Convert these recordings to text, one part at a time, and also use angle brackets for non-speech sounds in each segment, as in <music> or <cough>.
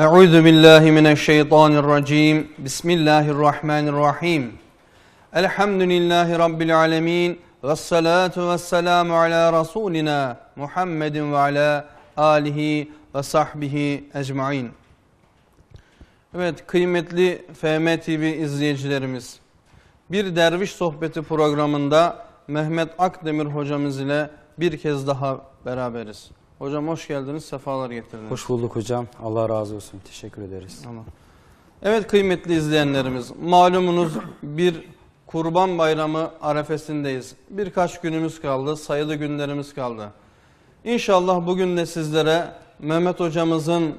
Euzu billahi mineşşeytanirracim. Bismillahirrahmanirrahim. Elhamdülillahi rabbil alamin. Ves salatu vesselamu ala rasulina Muhammedin ve ala alihi ve sahbihi ecmaîn. Evet kıymetli FM TV izleyicilerimiz. Bir derviş sohbeti programında Mehmet Akdemir hocamız ile bir kez daha beraberiz. Hocam hoş geldiniz, sefalar getirdiniz. Hoş bulduk hocam. Allah razı olsun. Teşekkür ederiz. Tamam. Evet kıymetli izleyenlerimiz, malumunuz bir Kurban Bayramı arefesindeyiz. Birkaç günümüz kaldı, sayılı günlerimiz kaldı. İnşallah bugün de sizlere Mehmet hocamızın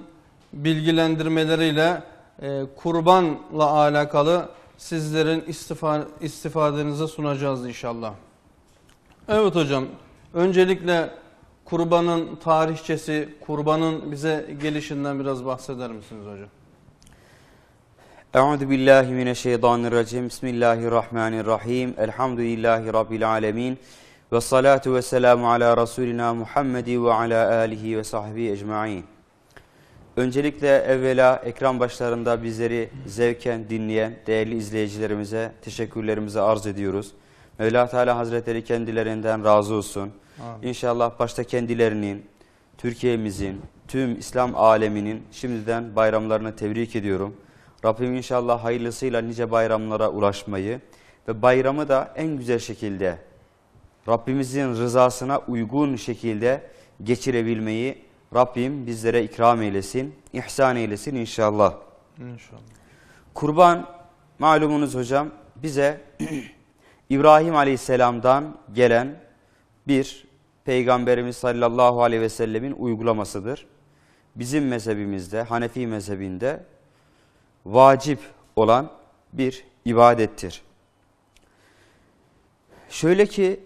bilgilendirmeleriyle e, kurbanla alakalı sizlerin istifa, istifadenize sunacağız inşallah. Evet hocam, öncelikle kurbanın tarihçesi, kurbanın bize gelişinden biraz bahseder misiniz hocam? Euzu billahi mineşşeytanirracim. Bismillahirrahmanirrahim. Elhamdülillahi rabbil alamin. Ve salatu ve selamu ala Resulina Muhammedi ve ala alihi ve sahbihi ecmaîn. Öncelikle evvela ekran başlarında bizleri zevken dinleyen değerli izleyicilerimize teşekkürlerimizi arz ediyoruz. Mevla Teala Hazretleri kendilerinden razı olsun. İnşallah başta kendilerinin, Türkiye'mizin, tüm İslam aleminin şimdiden bayramlarını tebrik ediyorum. Rabbim inşallah hayırlısıyla nice bayramlara ulaşmayı ve bayramı da en güzel şekilde Rabbimizin rızasına uygun şekilde geçirebilmeyi Rabbim bizlere ikram eylesin, ihsan eylesin inşallah. İnşallah. Kurban malumunuz hocam bize <clears throat> İbrahim Aleyhisselam'dan gelen bir Peygamberimiz sallallahu aleyhi ve sellemin uygulamasıdır. Bizim mezhebimizde, Hanefi mezhebinde vacip olan bir ibadettir. Şöyle ki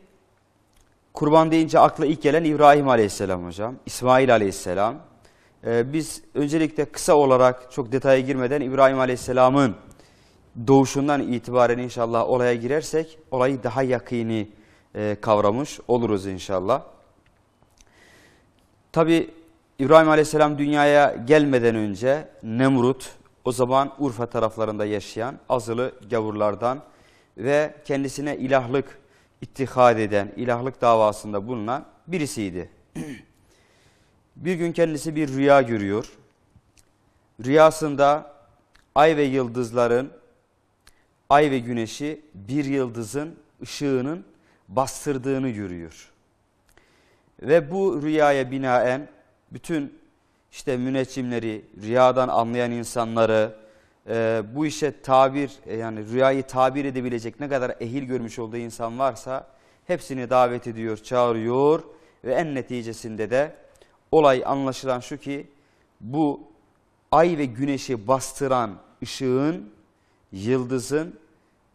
kurban deyince akla ilk gelen İbrahim aleyhisselam hocam, İsmail aleyhisselam. Ee, biz öncelikle kısa olarak çok detaya girmeden İbrahim aleyhisselamın doğuşundan itibaren inşallah olaya girersek olayı daha yakini e, kavramış oluruz inşallah. Tabi İbrahim Aleyhisselam dünyaya gelmeden önce Nemrut o zaman Urfa taraflarında yaşayan azılı gavurlardan ve kendisine ilahlık ittihad eden, ilahlık davasında bulunan birisiydi. <clears throat> bir gün kendisi bir rüya görüyor. Rüyasında ay ve yıldızların, ay ve güneşi bir yıldızın ışığının bastırdığını görüyor. Ve bu rüyaya binaen bütün işte müneccimleri, rüyadan anlayan insanları, e, bu işe tabir e, yani rüyayı tabir edebilecek ne kadar ehil görmüş olduğu insan varsa hepsini davet ediyor, çağırıyor ve en neticesinde de olay anlaşılan şu ki bu ay ve güneşi bastıran ışığın, yıldızın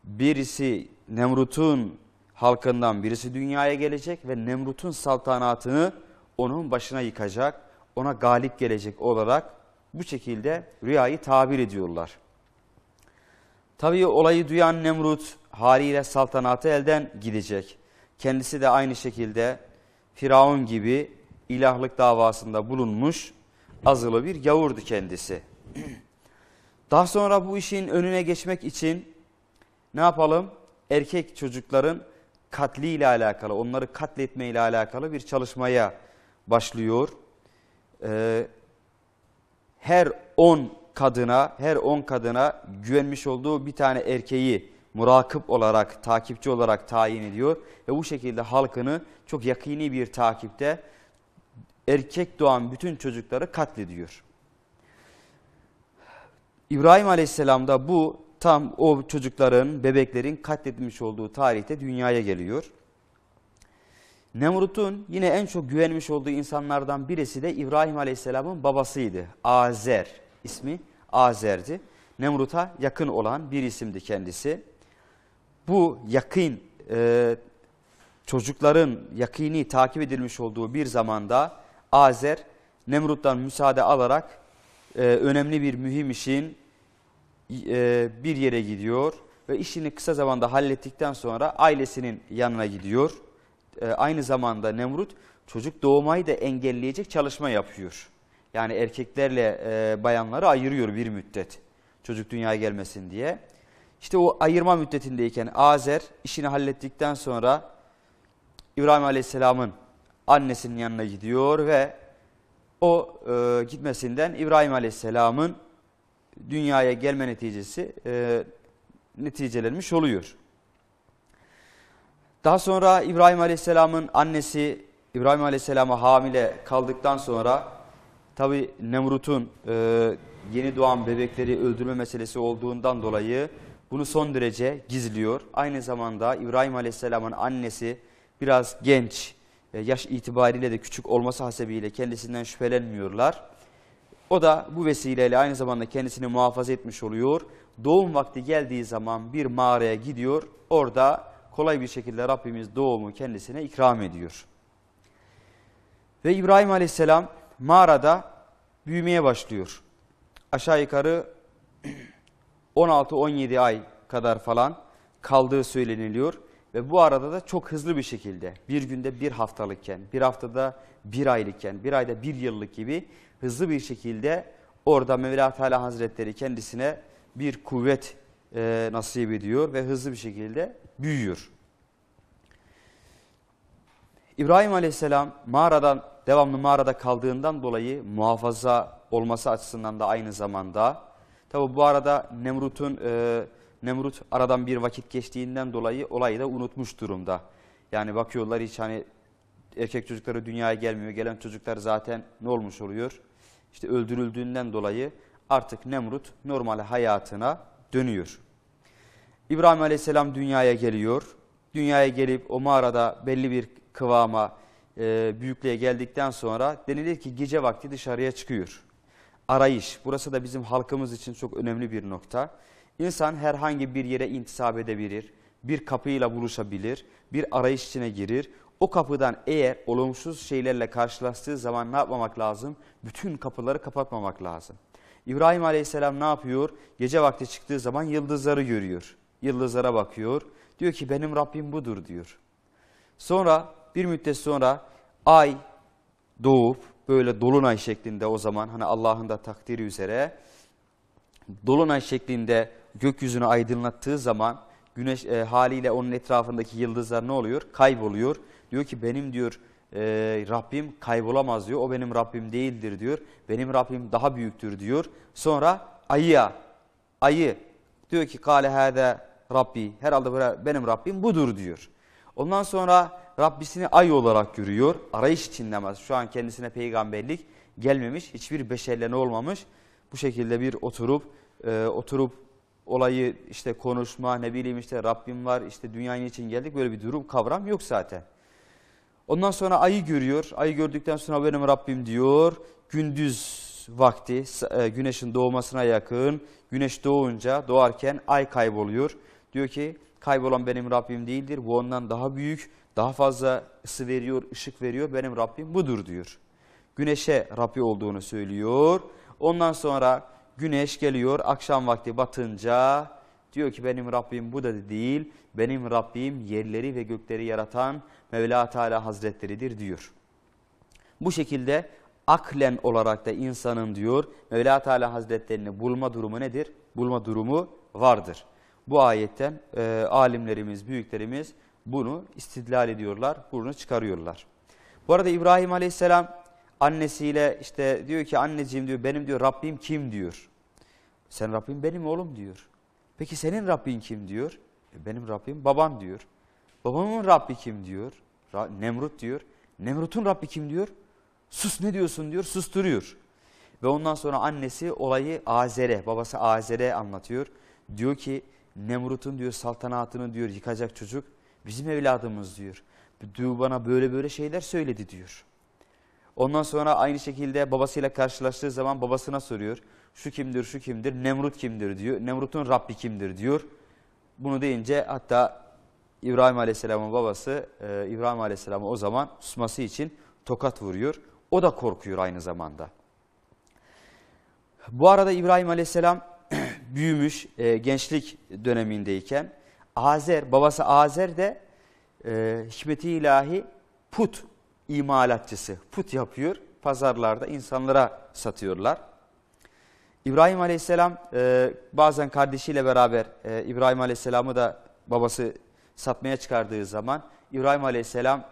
birisi Nemrut'un halkından birisi dünyaya gelecek ve Nemrut'un saltanatını onun başına yıkacak, ona galip gelecek olarak bu şekilde rüyayı tabir ediyorlar. Tabii olayı duyan Nemrut haliyle saltanatı elden gidecek. Kendisi de aynı şekilde Firavun gibi ilahlık davasında bulunmuş azılı bir yavurdu kendisi. Daha sonra bu işin önüne geçmek için ne yapalım? Erkek çocukların katliyle alakalı, onları katletmeyle alakalı bir çalışmaya başlıyor. Ee, her 10 kadına, her 10 kadına güvenmiş olduğu bir tane erkeği murakip olarak, takipçi olarak tayin ediyor. Ve bu şekilde halkını çok yakini bir takipte erkek doğan bütün çocukları katlediyor. İbrahim aleyhisselam da bu tam o çocukların, bebeklerin katledilmiş olduğu tarihte dünyaya geliyor. Nemrut'un yine en çok güvenmiş olduğu insanlardan birisi de İbrahim Aleyhisselam'ın babasıydı. Azer ismi Azer'di. Nemrut'a yakın olan bir isimdi kendisi. Bu yakın e, çocukların yakini takip edilmiş olduğu bir zamanda Azer Nemrut'tan müsaade alarak e, önemli bir mühim işin e, bir yere gidiyor ve işini kısa zamanda hallettikten sonra ailesinin yanına gidiyor. E, aynı zamanda Nemrut çocuk doğmayı da engelleyecek çalışma yapıyor. Yani erkeklerle e, bayanları ayırıyor bir müddet çocuk dünyaya gelmesin diye. İşte o ayırma müddetindeyken Azer işini hallettikten sonra İbrahim Aleyhisselam'ın annesinin yanına gidiyor ve o e, gitmesinden İbrahim Aleyhisselam'ın dünyaya gelme neticesi e, neticelenmiş oluyor. Daha sonra İbrahim Aleyhisselam'ın annesi İbrahim Aleyhisselam'a hamile kaldıktan sonra tabi Nemrut'un e, yeni doğan bebekleri öldürme meselesi olduğundan dolayı bunu son derece gizliyor. Aynı zamanda İbrahim Aleyhisselam'ın annesi biraz genç, e, yaş itibariyle de küçük olması hasebiyle kendisinden şüphelenmiyorlar. O da bu vesileyle aynı zamanda kendisini muhafaza etmiş oluyor. Doğum vakti geldiği zaman bir mağaraya gidiyor. Orada kolay bir şekilde Rabbimiz doğumu kendisine ikram ediyor. Ve İbrahim aleyhisselam mağarada büyümeye başlıyor. Aşağı yukarı 16-17 <clears throat> ay kadar falan kaldığı söyleniliyor. Ve bu arada da çok hızlı bir şekilde bir günde bir haftalıkken, bir haftada bir aylıkken, bir ayda bir yıllık gibi hızlı bir şekilde orada Mevla Teala Hazretleri kendisine bir kuvvet e, nasip ediyor ve hızlı bir şekilde büyüyor. İbrahim Aleyhisselam mağaradan devamlı mağarada kaldığından dolayı muhafaza olması açısından da aynı zamanda tabi bu arada Nemrut'un e, Nemrut aradan bir vakit geçtiğinden dolayı olayı da unutmuş durumda. Yani bakıyorlar hiç hani erkek çocukları dünyaya gelmiyor. Gelen çocuklar zaten ne olmuş oluyor? işte öldürüldüğünden dolayı artık Nemrut normal hayatına dönüyor. İbrahim Aleyhisselam dünyaya geliyor. Dünyaya gelip o mağarada belli bir kıvama, e, büyüklüğe geldikten sonra denilir ki gece vakti dışarıya çıkıyor. Arayış, burası da bizim halkımız için çok önemli bir nokta. İnsan herhangi bir yere intisap edebilir, bir kapıyla buluşabilir, bir arayış içine girir. O kapıdan eğer olumsuz şeylerle karşılaştığı zaman ne yapmamak lazım? Bütün kapıları kapatmamak lazım. İbrahim Aleyhisselam ne yapıyor? Gece vakti çıktığı zaman yıldızları görüyor. Yıldızlara bakıyor. Diyor ki benim Rabbim budur diyor. Sonra bir müddet sonra ay doğup böyle dolunay şeklinde o zaman hani Allah'ın da takdiri üzere dolunay şeklinde gökyüzünü aydınlattığı zaman güneş e, haliyle onun etrafındaki yıldızlar ne oluyor? Kayboluyor. Diyor ki benim diyor e, Rabbim kaybolamaz diyor. O benim Rabbim değildir diyor. Benim Rabbim daha büyüktür diyor. Sonra ayıya, ayı diyor ki kale hâde Rabbi. Herhalde benim Rabbim budur diyor. Ondan sonra Rabbisini ay olarak görüyor. Arayış içindemez. Şu an kendisine peygamberlik gelmemiş. Hiçbir beşerle ne olmamış. Bu şekilde bir oturup e, oturup olayı işte konuşma ne bileyim işte Rabbim var işte dünyaya için geldik böyle bir durum kavram yok zaten. Ondan sonra ayı görüyor. Ayı gördükten sonra benim Rabbim diyor. Gündüz vakti e, güneşin doğmasına yakın güneş doğunca doğarken ay kayboluyor. Diyor ki kaybolan benim Rabbim değildir. Bu ondan daha büyük daha fazla ısı veriyor ışık veriyor benim Rabbim budur diyor. Güneşe Rabbi olduğunu söylüyor. Ondan sonra güneş geliyor akşam vakti batınca Diyor ki benim Rabbim bu da değil, benim Rabbim yerleri ve gökleri yaratan Mevla Teala Hazretleridir diyor. Bu şekilde aklen olarak da insanın diyor Mevla Teala Hazretlerini bulma durumu nedir? Bulma durumu vardır. Bu ayetten e, alimlerimiz, büyüklerimiz bunu istidlal ediyorlar, bunu çıkarıyorlar. Bu arada İbrahim Aleyhisselam annesiyle işte diyor ki anneciğim diyor benim diyor Rabbim kim diyor. Sen Rabbim benim oğlum diyor. Peki senin Rabbin kim diyor? E benim Rabbim baban diyor. Babamın Rabbi kim diyor? Nemrut diyor. Nemrut'un Rabbi kim diyor? Sus ne diyorsun diyor, susturuyor. Ve ondan sonra annesi olayı Azer'e, babası Azer'e anlatıyor. Diyor ki Nemrut'un diyor saltanatını diyor yıkacak çocuk bizim evladımız diyor. Diyor bana böyle böyle şeyler söyledi diyor. Ondan sonra aynı şekilde babasıyla karşılaştığı zaman babasına soruyor. Şu kimdir, şu kimdir, Nemrut kimdir diyor. Nemrut'un Rabbi kimdir diyor. Bunu deyince hatta İbrahim Aleyhisselam'ın babası e, İbrahim Aleyhisselam'ı o zaman susması için tokat vuruyor. O da korkuyor aynı zamanda. Bu arada İbrahim Aleyhisselam <clears throat> büyümüş e, gençlik dönemindeyken Azer, babası Azer de e, hikmeti ilahi put imalatçısı, put yapıyor. Pazarlarda insanlara satıyorlar. İbrahim Aleyhisselam e, bazen kardeşiyle beraber e, İbrahim Aleyhisselam'ı da babası satmaya çıkardığı zaman İbrahim Aleyhisselam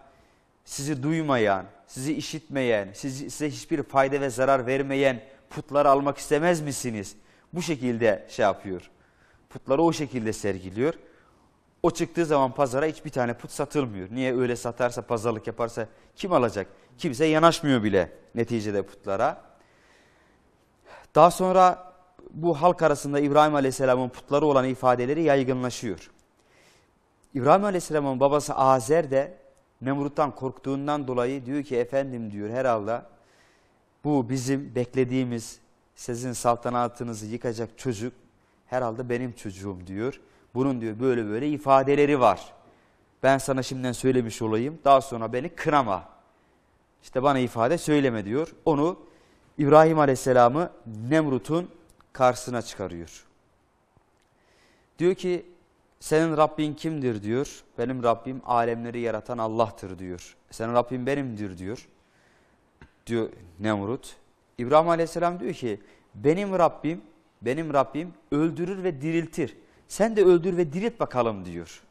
sizi duymayan, sizi işitmeyen, sizi, size hiçbir fayda ve zarar vermeyen putları almak istemez misiniz? Bu şekilde şey yapıyor. Putları o şekilde sergiliyor. O çıktığı zaman pazara hiçbir tane put satılmıyor. Niye öyle satarsa, pazarlık yaparsa kim alacak? Kimse yanaşmıyor bile neticede putlara. Daha sonra bu halk arasında İbrahim Aleyhisselam'ın putları olan ifadeleri yaygınlaşıyor. İbrahim Aleyhisselam'ın babası Azer de Nemrut'tan korktuğundan dolayı diyor ki efendim diyor herhalde bu bizim beklediğimiz sizin saltanatınızı yıkacak çocuk herhalde benim çocuğum diyor. Bunun diyor böyle böyle ifadeleri var. Ben sana şimdiden söylemiş olayım daha sonra beni kınama. İşte bana ifade söyleme diyor. Onu İbrahim Aleyhisselam'ı Nemrut'un karşısına çıkarıyor. Diyor ki senin Rabbin kimdir diyor. Benim Rabbim alemleri yaratan Allah'tır diyor. Senin Rabbin benimdir diyor. Diyor Nemrut. İbrahim Aleyhisselam diyor ki benim Rabbim benim Rabbim öldürür ve diriltir. Sen de öldür ve dirilt bakalım diyor.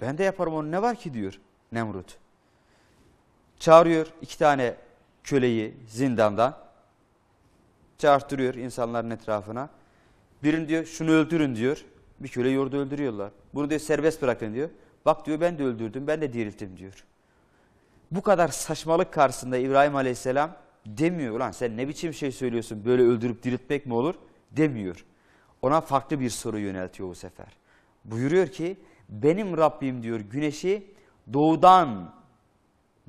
Ben de yaparım onu ne var ki diyor Nemrut. Çağırıyor iki tane köleyi zindandan çağırtırıyor insanların etrafına. Birini diyor şunu öldürün diyor. Bir köle yoğurdu öldürüyorlar. Bunu diyor serbest bırakın diyor. Bak diyor ben de öldürdüm ben de dirilttim diyor. Bu kadar saçmalık karşısında İbrahim Aleyhisselam demiyor. Ulan sen ne biçim şey söylüyorsun böyle öldürüp diriltmek mi olur demiyor. Ona farklı bir soru yöneltiyor bu sefer. Buyuruyor ki benim Rabbim diyor güneşi doğudan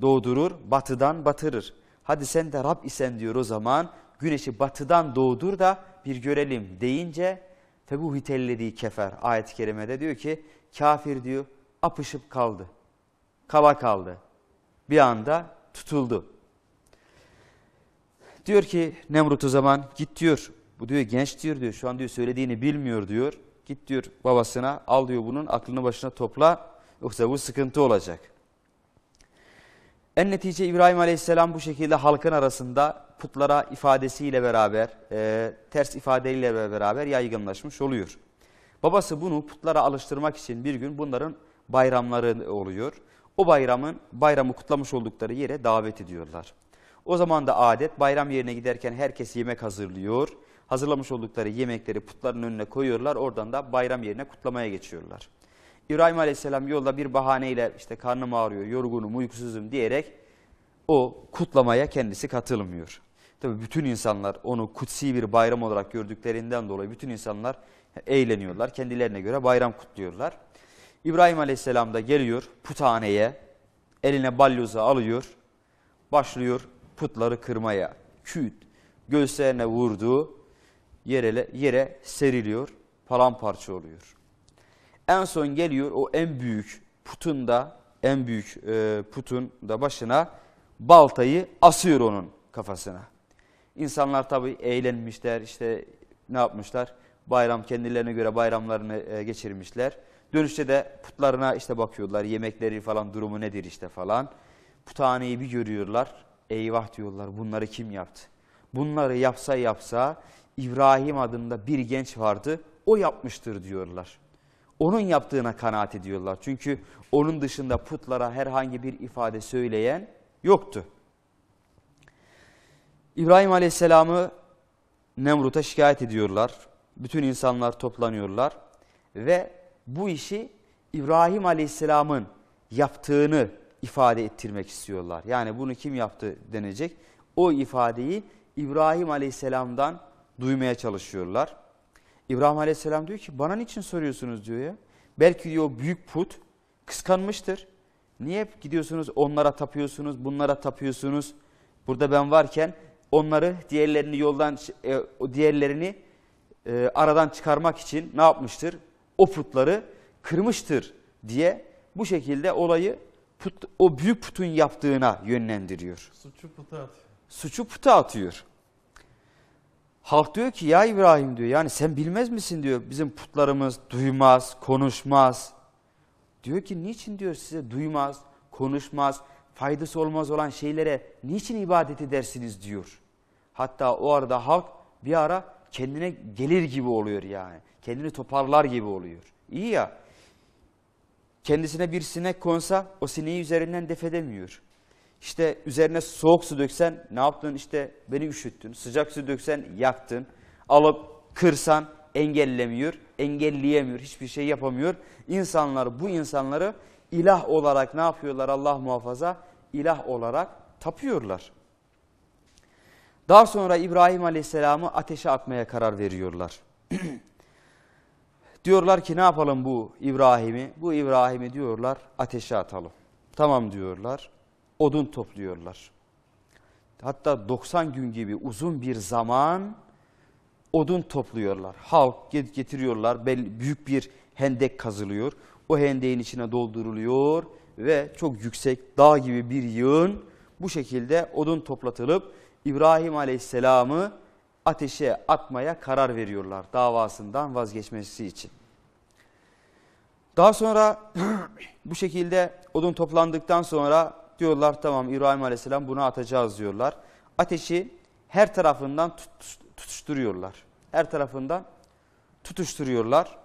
doğdurur, batıdan batırır. Hadi sen de Rab isen diyor o zaman güneşi batıdan doğudur da bir görelim deyince febuhitellediği kefer ayet-i kerimede diyor ki kafir diyor apışıp kaldı. Kaba kaldı. Bir anda tutuldu. Diyor ki Nemrut o zaman git diyor. Bu diyor genç diyor diyor. Şu an diyor söylediğini bilmiyor diyor. Git diyor babasına al diyor bunun aklını başına topla. Yoksa bu sıkıntı olacak. En netice İbrahim Aleyhisselam bu şekilde halkın arasında putlara ifadesiyle beraber, e, ters ifadeyle beraber yaygınlaşmış oluyor. Babası bunu putlara alıştırmak için bir gün bunların bayramları oluyor. O bayramın bayramı kutlamış oldukları yere davet ediyorlar. O zaman da adet bayram yerine giderken herkes yemek hazırlıyor. Hazırlamış oldukları yemekleri putların önüne koyuyorlar. Oradan da bayram yerine kutlamaya geçiyorlar. İbrahim Aleyhisselam yolda bir bahaneyle işte karnım ağrıyor, yorgunum, uykusuzum diyerek o kutlamaya kendisi katılmıyor. Tabi bütün insanlar onu kutsi bir bayram olarak gördüklerinden dolayı bütün insanlar eğleniyorlar. Kendilerine göre bayram kutluyorlar. İbrahim Aleyhisselam da geliyor puthaneye, eline balyozu alıyor, başlıyor putları kırmaya. Küt, göğüslerine vurduğu yere, yere seriliyor, paramparça oluyor. En son geliyor o en büyük putun da, en büyük e, putun da başına baltayı asıyor onun kafasına. İnsanlar tabii eğlenmişler işte ne yapmışlar? Bayram kendilerine göre bayramlarını e, geçirmişler. Dönüşte de putlarına işte bakıyorlar yemekleri falan durumu nedir işte falan. Puthaneyi bir görüyorlar. Eyvah diyorlar bunları kim yaptı? Bunları yapsa yapsa İbrahim adında bir genç vardı o yapmıştır diyorlar. Onun yaptığına kanaat ediyorlar. Çünkü onun dışında putlara herhangi bir ifade söyleyen yoktu. İbrahim Aleyhisselam'ı Nemrut'a şikayet ediyorlar. Bütün insanlar toplanıyorlar ve bu işi İbrahim Aleyhisselam'ın yaptığını ifade ettirmek istiyorlar. Yani bunu kim yaptı denecek. O ifadeyi İbrahim Aleyhisselam'dan duymaya çalışıyorlar. İbrahim Aleyhisselam diyor ki bana niçin soruyorsunuz diyor ya. Belki diyor büyük put kıskanmıştır. Niye gidiyorsunuz onlara tapıyorsunuz bunlara tapıyorsunuz. Burada ben varken onları diğerlerini yoldan e, diğerlerini e, aradan çıkarmak için ne yapmıştır? O putları kırmıştır diye bu şekilde olayı put, o büyük putun yaptığına yönlendiriyor. Suçu puta atıyor. Suçu puta atıyor. Halk diyor ki ya İbrahim diyor yani sen bilmez misin diyor bizim putlarımız duymaz, konuşmaz. Diyor ki niçin diyor size duymaz, konuşmaz, faydası olmaz olan şeylere niçin ibadet edersiniz diyor. Hatta o arada halk bir ara kendine gelir gibi oluyor yani. Kendini toparlar gibi oluyor. İyi ya. Kendisine bir sinek konsa o sineği üzerinden def edemiyor. İşte üzerine soğuk su döksen ne yaptın? işte beni üşüttün. Sıcak su döksen yaktın. Alıp kırsan engellemiyor, engelleyemiyor, hiçbir şey yapamıyor. İnsanlar bu insanları ilah olarak ne yapıyorlar Allah muhafaza? İlah olarak tapıyorlar. Daha sonra İbrahim Aleyhisselam'ı ateşe atmaya karar veriyorlar. <clears throat> diyorlar ki ne yapalım bu İbrahim'i? Bu İbrahim'i diyorlar ateşe atalım. Tamam diyorlar. Odun topluyorlar. Hatta 90 gün gibi uzun bir zaman odun topluyorlar. Halk getiriyorlar. Büyük bir hendek kazılıyor. O hendeğin içine dolduruluyor ve çok yüksek dağ gibi bir yığın bu şekilde odun toplatılıp İbrahim Aleyhisselam'ı ateşe atmaya karar veriyorlar davasından vazgeçmesi için. Daha sonra <clears throat> bu şekilde odun toplandıktan sonra diyorlar tamam İbrahim Aleyhisselam bunu atacağız diyorlar. Ateşi her tarafından tutuşturuyorlar. Her tarafından tutuşturuyorlar.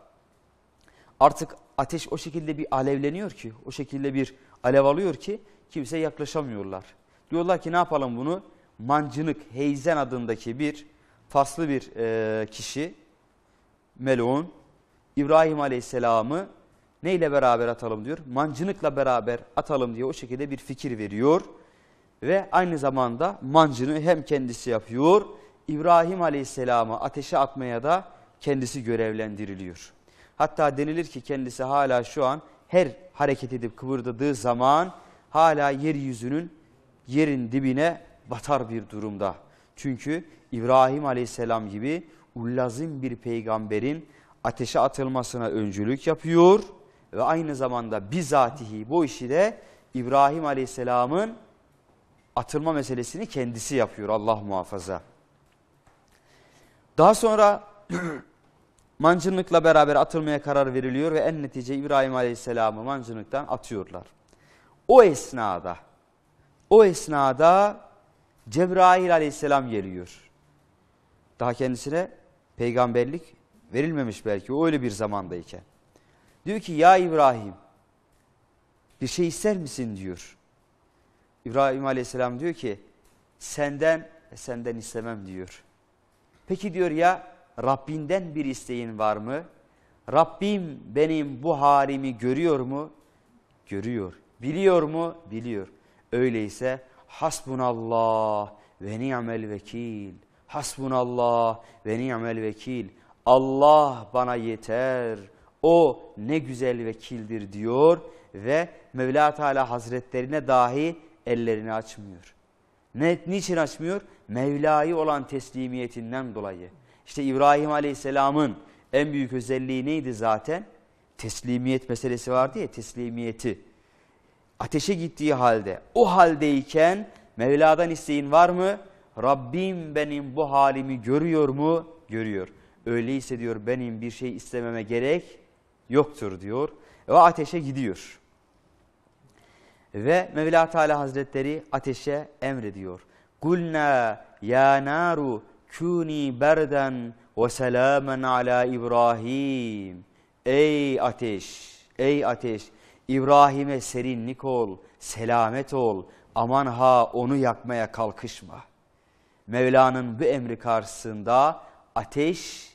Artık ateş o şekilde bir alevleniyor ki, o şekilde bir alev alıyor ki kimse yaklaşamıyorlar. Diyorlar ki ne yapalım bunu? mancınık Heyzen adındaki bir faslı bir e, kişi Melun İbrahim Aleyhisselam'ı neyle beraber atalım diyor? Mancınıkla beraber atalım diye o şekilde bir fikir veriyor. Ve aynı zamanda mancını hem kendisi yapıyor İbrahim Aleyhisselam'ı ateşe atmaya da kendisi görevlendiriliyor. Hatta denilir ki kendisi hala şu an her hareket edip kıvırdadığı zaman hala yeryüzünün yerin dibine batar bir durumda. Çünkü İbrahim aleyhisselam gibi ullazim bir peygamberin ateşe atılmasına öncülük yapıyor ve aynı zamanda bizatihi bu işi de İbrahim aleyhisselamın atılma meselesini kendisi yapıyor Allah muhafaza. Daha sonra <clears throat> mancınlıkla beraber atılmaya karar veriliyor ve en netice İbrahim Aleyhisselam'ı mancınlıktan atıyorlar. O esnada, o esnada Cebrail aleyhisselam geliyor. Daha kendisine peygamberlik verilmemiş belki o öyle bir zamandayken. Diyor ki ya İbrahim bir şey ister misin diyor. İbrahim aleyhisselam diyor ki senden e, senden istemem diyor. Peki diyor ya Rabbinden bir isteğin var mı? Rabbim benim bu harimi görüyor mu? Görüyor. Biliyor mu? Biliyor. Öyleyse Hasbunallah ve ni'mel vekil. Hasbunallah ve ni'mel vekil. Allah bana yeter. O ne güzel vekildir diyor ve Mevla Teala Hazretlerine dahi ellerini açmıyor. Ne, niçin açmıyor? Mevla'yı olan teslimiyetinden dolayı. İşte İbrahim Aleyhisselam'ın en büyük özelliği neydi zaten? Teslimiyet meselesi vardı ya teslimiyeti ateşe gittiği halde o haldeyken Mevla'dan isteğin var mı? Rabbim benim bu halimi görüyor mu? Görüyor. Öyleyse diyor benim bir şey istememe gerek yoktur diyor ve ateşe gidiyor. Ve Mevla Teala Hazretleri ateşe emrediyor. Gulna ya naru kuni berden ve selamen ala İbrahim. Ey ateş, ey ateş İbrahim'e serinlik ol, selamet ol, aman ha onu yakmaya kalkışma. Mevla'nın bu emri karşısında ateş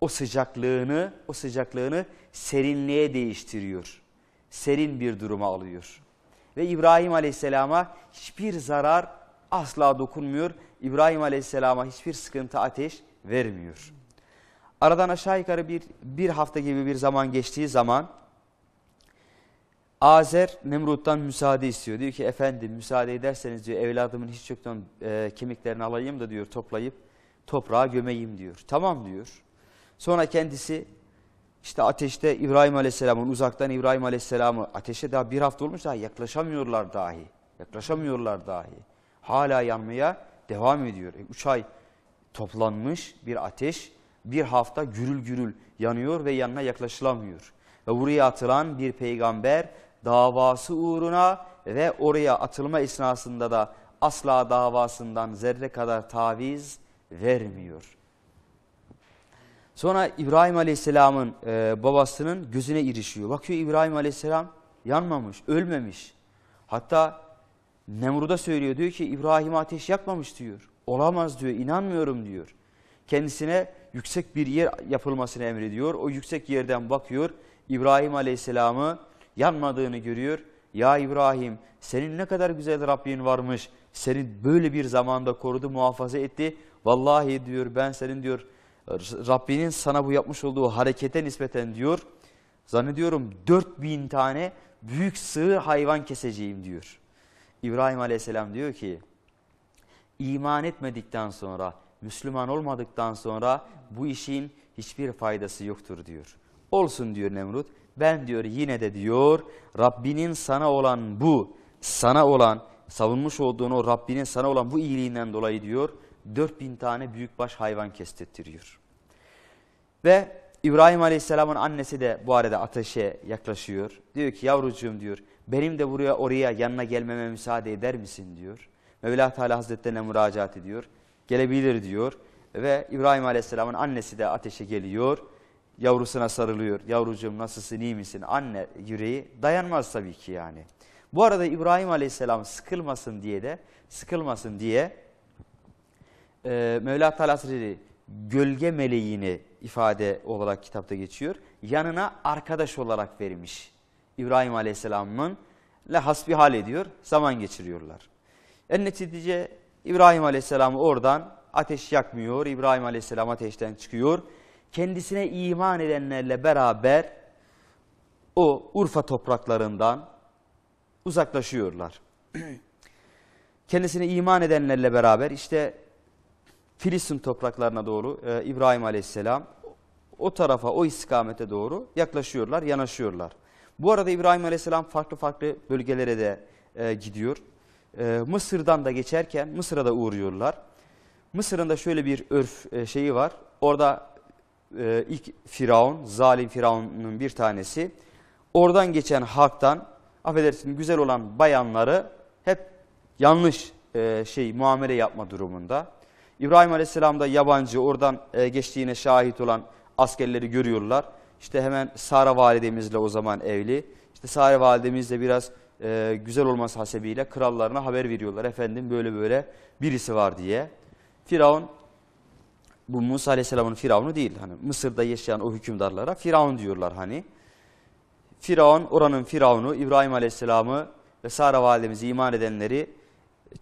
o sıcaklığını, o sıcaklığını serinliğe değiştiriyor. Serin bir duruma alıyor. Ve İbrahim Aleyhisselam'a hiçbir zarar asla dokunmuyor. İbrahim Aleyhisselam'a hiçbir sıkıntı ateş vermiyor. Aradan aşağı yukarı bir, bir hafta gibi bir zaman geçtiği zaman Azer Nemrut'tan müsaade istiyor. Diyor ki efendim müsaade ederseniz diyor evladımın hiç yoktan e, kemiklerini alayım da diyor toplayıp toprağa gömeyim diyor. Tamam diyor. Sonra kendisi işte ateşte İbrahim Aleyhisselam'ın uzaktan İbrahim Aleyhisselam'ı ateşe daha bir hafta olmuş daha yaklaşamıyorlar dahi. Yaklaşamıyorlar dahi. Hala yanmaya devam ediyor. E, üç ay toplanmış bir ateş bir hafta gürül gürül yanıyor ve yanına yaklaşılamıyor. Ve buraya atılan bir peygamber davası uğruna ve oraya atılma esnasında da asla davasından zerre kadar taviz vermiyor. Sonra İbrahim Aleyhisselam'ın e, babasının gözüne irişiyor. Bakıyor İbrahim Aleyhisselam yanmamış, ölmemiş. Hatta Nemrud'a söylüyor diyor ki İbrahim ateş yakmamış diyor. Olamaz diyor, inanmıyorum diyor. Kendisine yüksek bir yer yapılmasını emrediyor. O yüksek yerden bakıyor. İbrahim Aleyhisselam'ı yanmadığını görüyor. Ya İbrahim senin ne kadar güzel Rabbin varmış. Seni böyle bir zamanda korudu, muhafaza etti. Vallahi diyor ben senin diyor Rabbinin sana bu yapmış olduğu harekete nispeten diyor. Zannediyorum 4000 tane büyük sığır hayvan keseceğim diyor. İbrahim aleyhisselam diyor ki iman etmedikten sonra Müslüman olmadıktan sonra bu işin hiçbir faydası yoktur diyor. Olsun diyor Nemrut ben diyor yine de diyor Rabbinin sana olan bu, sana olan savunmuş olduğun o Rabbinin sana olan bu iyiliğinden dolayı diyor 4000 tane büyükbaş hayvan kestettiriyor Ve İbrahim Aleyhisselam'ın annesi de bu arada ateşe yaklaşıyor. Diyor ki yavrucuğum diyor benim de buraya oraya yanına gelmeme müsaade eder misin diyor. Mevla Teala Hazretlerine müracaat ediyor. Gelebilir diyor ve İbrahim Aleyhisselam'ın annesi de ateşe geliyor Yavrusuna sarılıyor. Yavrucuğum nasılsın iyi misin? Anne yüreği dayanmaz tabii ki yani. Bu arada İbrahim Aleyhisselam sıkılmasın diye de sıkılmasın diye e, Mevla Talasriri gölge meleğini ifade olarak kitapta geçiyor. Yanına arkadaş olarak vermiş. İbrahim Aleyhisselam'ın le hasbihal ediyor. Zaman geçiriyorlar. En netice İbrahim Aleyhisselam oradan ateş yakmıyor. İbrahim Aleyhisselam ateşten çıkıyor kendisine iman edenlerle beraber o Urfa topraklarından uzaklaşıyorlar. <clears throat> kendisine iman edenlerle beraber işte Filistin topraklarına doğru e, İbrahim Aleyhisselam o tarafa, o istikamete doğru yaklaşıyorlar, yanaşıyorlar. Bu arada İbrahim Aleyhisselam farklı farklı bölgelere de e, gidiyor. E, Mısır'dan da geçerken Mısır'a da uğruyorlar. Mısır'ın da şöyle bir örf e, şeyi var. Orada e, ilk Firavun, zalim Firavun'un bir tanesi. Oradan geçen halktan, affedersin güzel olan bayanları hep yanlış e, şey muamele yapma durumunda. İbrahim Aleyhisselam da yabancı, oradan e, geçtiğine şahit olan askerleri görüyorlar. İşte hemen Sara validemizle o zaman evli. İşte Sara validemizle biraz e, güzel olması hasebiyle krallarına haber veriyorlar. Efendim böyle böyle birisi var diye. Firavun bu Musa Aleyhisselam'ın Firavun'u değil. Hani Mısır'da yaşayan o hükümdarlara Firavun diyorlar hani. Firavun, oranın Firavun'u, İbrahim Aleyhisselam'ı ve Sara validemizi iman edenleri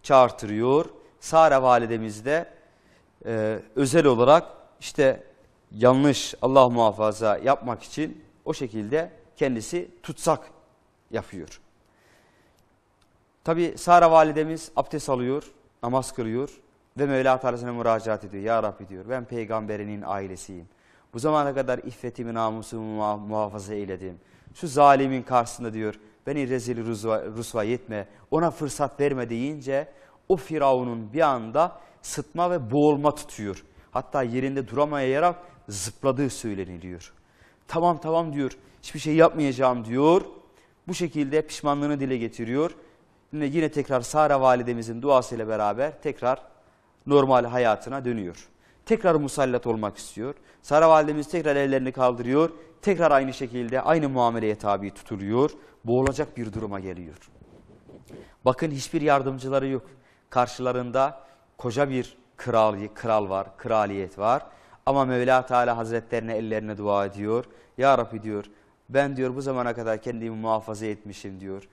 çağırtırıyor. Sara validemiz de e, özel olarak işte yanlış Allah muhafaza yapmak için o şekilde kendisi tutsak yapıyor. Tabi Sara validemiz abdest alıyor, namaz kılıyor. Ve Mevla Teala'sına müracaat ediyor. Ya Rabbi diyor ben peygamberinin ailesiyim. Bu zamana kadar iffetimi namusumu muhafaza eyledim. Şu zalimin karşısında diyor beni rezil rusva, rusva yetme ona fırsat verme deyince o firavunun bir anda sıtma ve boğulma tutuyor. Hatta yerinde duramayarak zıpladığı söyleniliyor. Tamam tamam diyor hiçbir şey yapmayacağım diyor. Bu şekilde pişmanlığını dile getiriyor. Yine, yine tekrar Sara validemizin duasıyla beraber tekrar normal hayatına dönüyor. Tekrar musallat olmak istiyor. Sara validemiz tekrar ellerini kaldırıyor. Tekrar aynı şekilde aynı muameleye tabi tutuluyor. Boğulacak bir duruma geliyor. Bakın hiçbir yardımcıları yok. Karşılarında koca bir kral, kral var, kraliyet var. Ama Mevla Teala Hazretlerine ellerine dua ediyor. Ya Rabbi diyor ben diyor bu zamana kadar kendimi muhafaza etmişim diyor.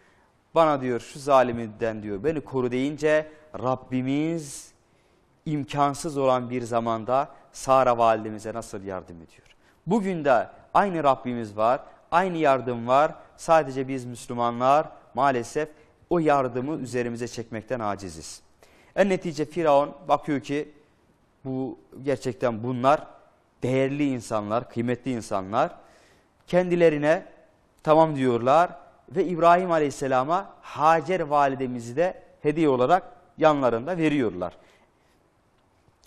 Bana diyor şu zalimden diyor beni koru deyince Rabbimiz imkansız olan bir zamanda Sara validemize nasıl yardım ediyor? Bugün de aynı Rabbimiz var, aynı yardım var. Sadece biz Müslümanlar maalesef o yardımı üzerimize çekmekten aciziz. En netice Firavun bakıyor ki bu gerçekten bunlar değerli insanlar, kıymetli insanlar. Kendilerine tamam diyorlar ve İbrahim Aleyhisselam'a Hacer validemizi de hediye olarak yanlarında veriyorlar.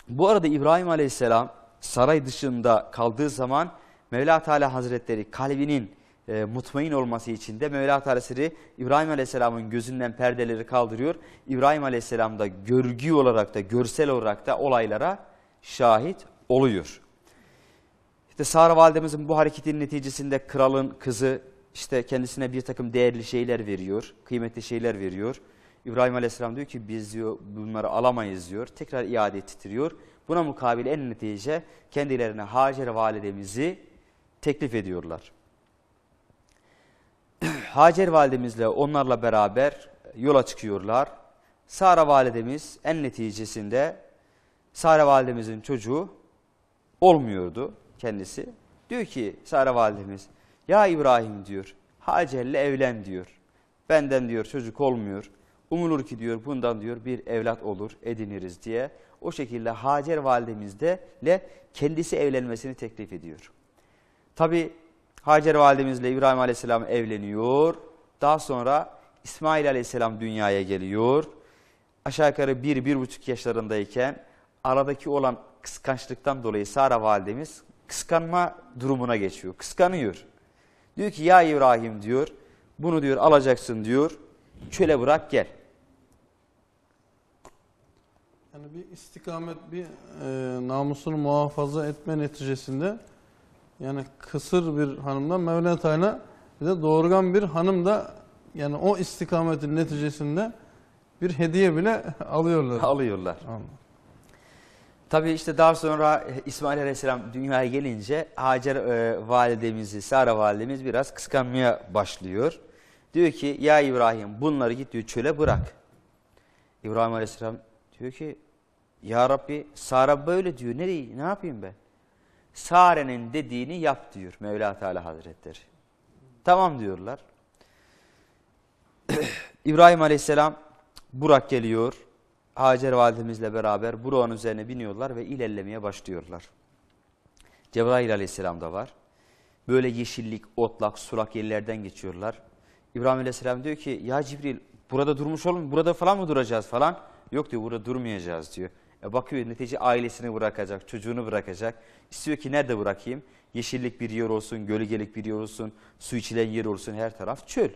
Bu arada İbrahim Aleyhisselam saray dışında kaldığı zaman Mevla Teala Hazretleri kalbinin e, mutmain olması için de Mevla Teala'sı İbrahim Aleyhisselam'ın gözünden perdeleri kaldırıyor. İbrahim Aleyhisselam da görgü olarak da görsel olarak da olaylara şahit oluyor. İşte Sara validemizin bu hareketinin neticesinde kralın kızı işte kendisine bir takım değerli şeyler veriyor, kıymetli şeyler veriyor. İbrahim Aleyhisselam diyor ki biz diyor bunları alamayız diyor. Tekrar iade ettiriyor. Buna mukabil en netice kendilerine Hacer validemizi teklif ediyorlar. <clears throat> Hacer validemizle onlarla beraber yola çıkıyorlar. Sara validemiz en neticesinde Sara validemizin çocuğu olmuyordu kendisi. Diyor ki Sara validemiz ya İbrahim diyor Hacer'le evlen diyor. Benden diyor çocuk olmuyor. Umulur ki diyor bundan diyor bir evlat olur ediniriz diye o şekilde Hacer de kendisi evlenmesini teklif ediyor. Tabi Hacer validemizle İbrahim aleyhisselam evleniyor. Daha sonra İsmail aleyhisselam dünyaya geliyor. Aşağı yukarı bir bir buçuk yaşlarındayken aradaki olan kıskançlıktan dolayı Sara validemiz kıskanma durumuna geçiyor. Kıskanıyor. Diyor ki ya İbrahim diyor bunu diyor alacaksın diyor çöle bırak gel. Yani bir istikamet, bir e, namusunu muhafaza etme neticesinde yani kısır bir hanımdan Mevlana Tayla bir de doğurgan bir hanım da yani o istikametin neticesinde bir hediye bile <laughs> alıyorlar. Alıyorlar. Anladım. Tabii işte daha sonra İsmail Aleyhisselam dünyaya gelince Hacer e, validemizi, Sara validemiz biraz kıskanmaya başlıyor. Diyor ki ya İbrahim bunları git diyor çöle bırak. İbrahim Aleyhisselam diyor ki ya Rabbi Sara böyle diyor. Ne, ne yapayım ben? Sare'nin dediğini yap diyor Mevla Teala Hazretleri. Tamam diyorlar. <clears throat> İbrahim Aleyhisselam Burak geliyor. Hacer validemizle beraber Burak'ın üzerine biniyorlar ve ilerlemeye başlıyorlar. Cebrail Aleyhisselam da var. Böyle yeşillik, otlak, sulak yerlerden geçiyorlar. İbrahim Aleyhisselam diyor ki ya Cibril burada durmuş olun burada falan mı duracağız falan. Yok diyor burada durmayacağız diyor bakıyor netice ailesini bırakacak, çocuğunu bırakacak. İstiyor ki nerede bırakayım? Yeşillik bir yer olsun, gölgelik bir yer olsun, su içilen yer olsun her taraf çöl.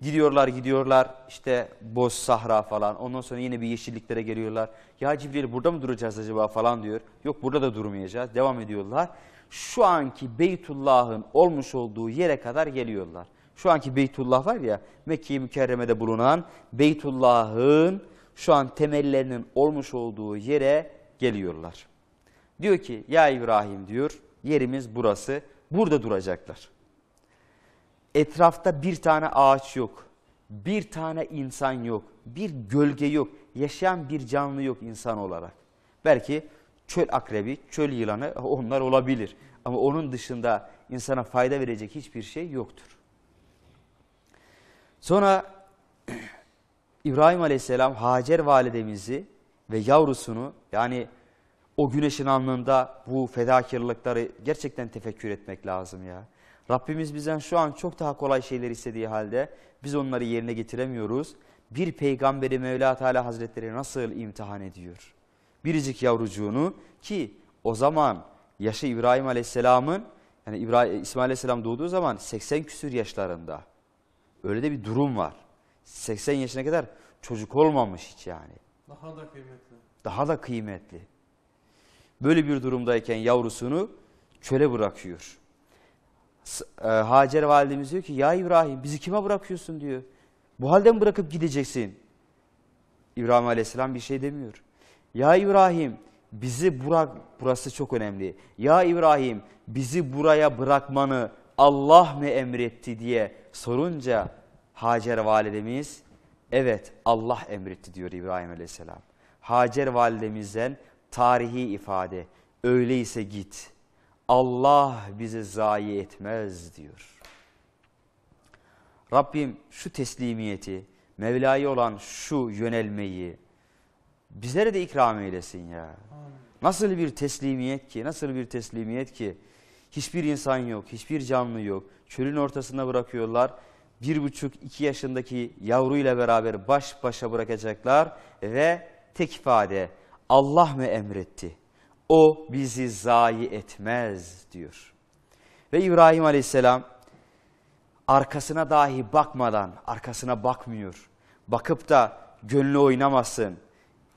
Gidiyorlar gidiyorlar işte boz sahra falan ondan sonra yine bir yeşilliklere geliyorlar. Ya Cibril burada mı duracağız acaba falan diyor. Yok burada da durmayacağız devam ediyorlar. Şu anki Beytullah'ın olmuş olduğu yere kadar geliyorlar. Şu anki Beytullah var ya Mekke-i Mükerreme'de bulunan Beytullah'ın şu an temellerinin olmuş olduğu yere geliyorlar. Diyor ki ya İbrahim diyor yerimiz burası burada duracaklar. Etrafta bir tane ağaç yok, bir tane insan yok, bir gölge yok, yaşayan bir canlı yok insan olarak. Belki çöl akrebi, çöl yılanı <laughs> onlar olabilir. Ama onun dışında insana fayda verecek hiçbir şey yoktur. Sonra İbrahim Aleyhisselam Hacer validemizi ve yavrusunu yani o güneşin anlığında bu fedakarlıkları gerçekten tefekkür etmek lazım ya. Rabbimiz bizden şu an çok daha kolay şeyler istediği halde biz onları yerine getiremiyoruz. Bir peygamberi Mevla Teala Hazretleri nasıl imtihan ediyor? Biricik yavrucuğunu ki o zaman yaşı İbrahim Aleyhisselam'ın yani İbrahim, İsmail Aleyhisselam doğduğu zaman 80 küsür yaşlarında. Öyle de bir durum var. 80 yaşına kadar çocuk olmamış hiç yani. Daha da kıymetli. Daha da kıymetli. Böyle bir durumdayken yavrusunu çöle bırakıyor. E, Hacer validemiz diyor ki ya İbrahim bizi kime bırakıyorsun diyor. Bu halde mi bırakıp gideceksin? İbrahim aleyhisselam bir şey demiyor. Ya İbrahim bizi bırak, burası çok önemli. Ya İbrahim bizi buraya bırakmanı Allah mı emretti diye sorunca Hacer validemiz evet Allah emretti diyor İbrahim aleyhisselam. Hacer validemizden tarihi ifade öyleyse git Allah bizi zayi etmez diyor. Rabbim şu teslimiyeti, Mevla'ya olan şu yönelmeyi bizlere de ikram eylesin ya. Nasıl bir teslimiyet ki, nasıl bir teslimiyet ki hiçbir insan yok, hiçbir canlı yok. Çölün ortasına bırakıyorlar. Bir buçuk iki yaşındaki yavruyla beraber baş başa bırakacaklar ve tek ifade Allah mı emretti? O bizi zayi etmez diyor. Ve İbrahim aleyhisselam arkasına dahi bakmadan, arkasına bakmıyor. Bakıp da gönlü oynamasın.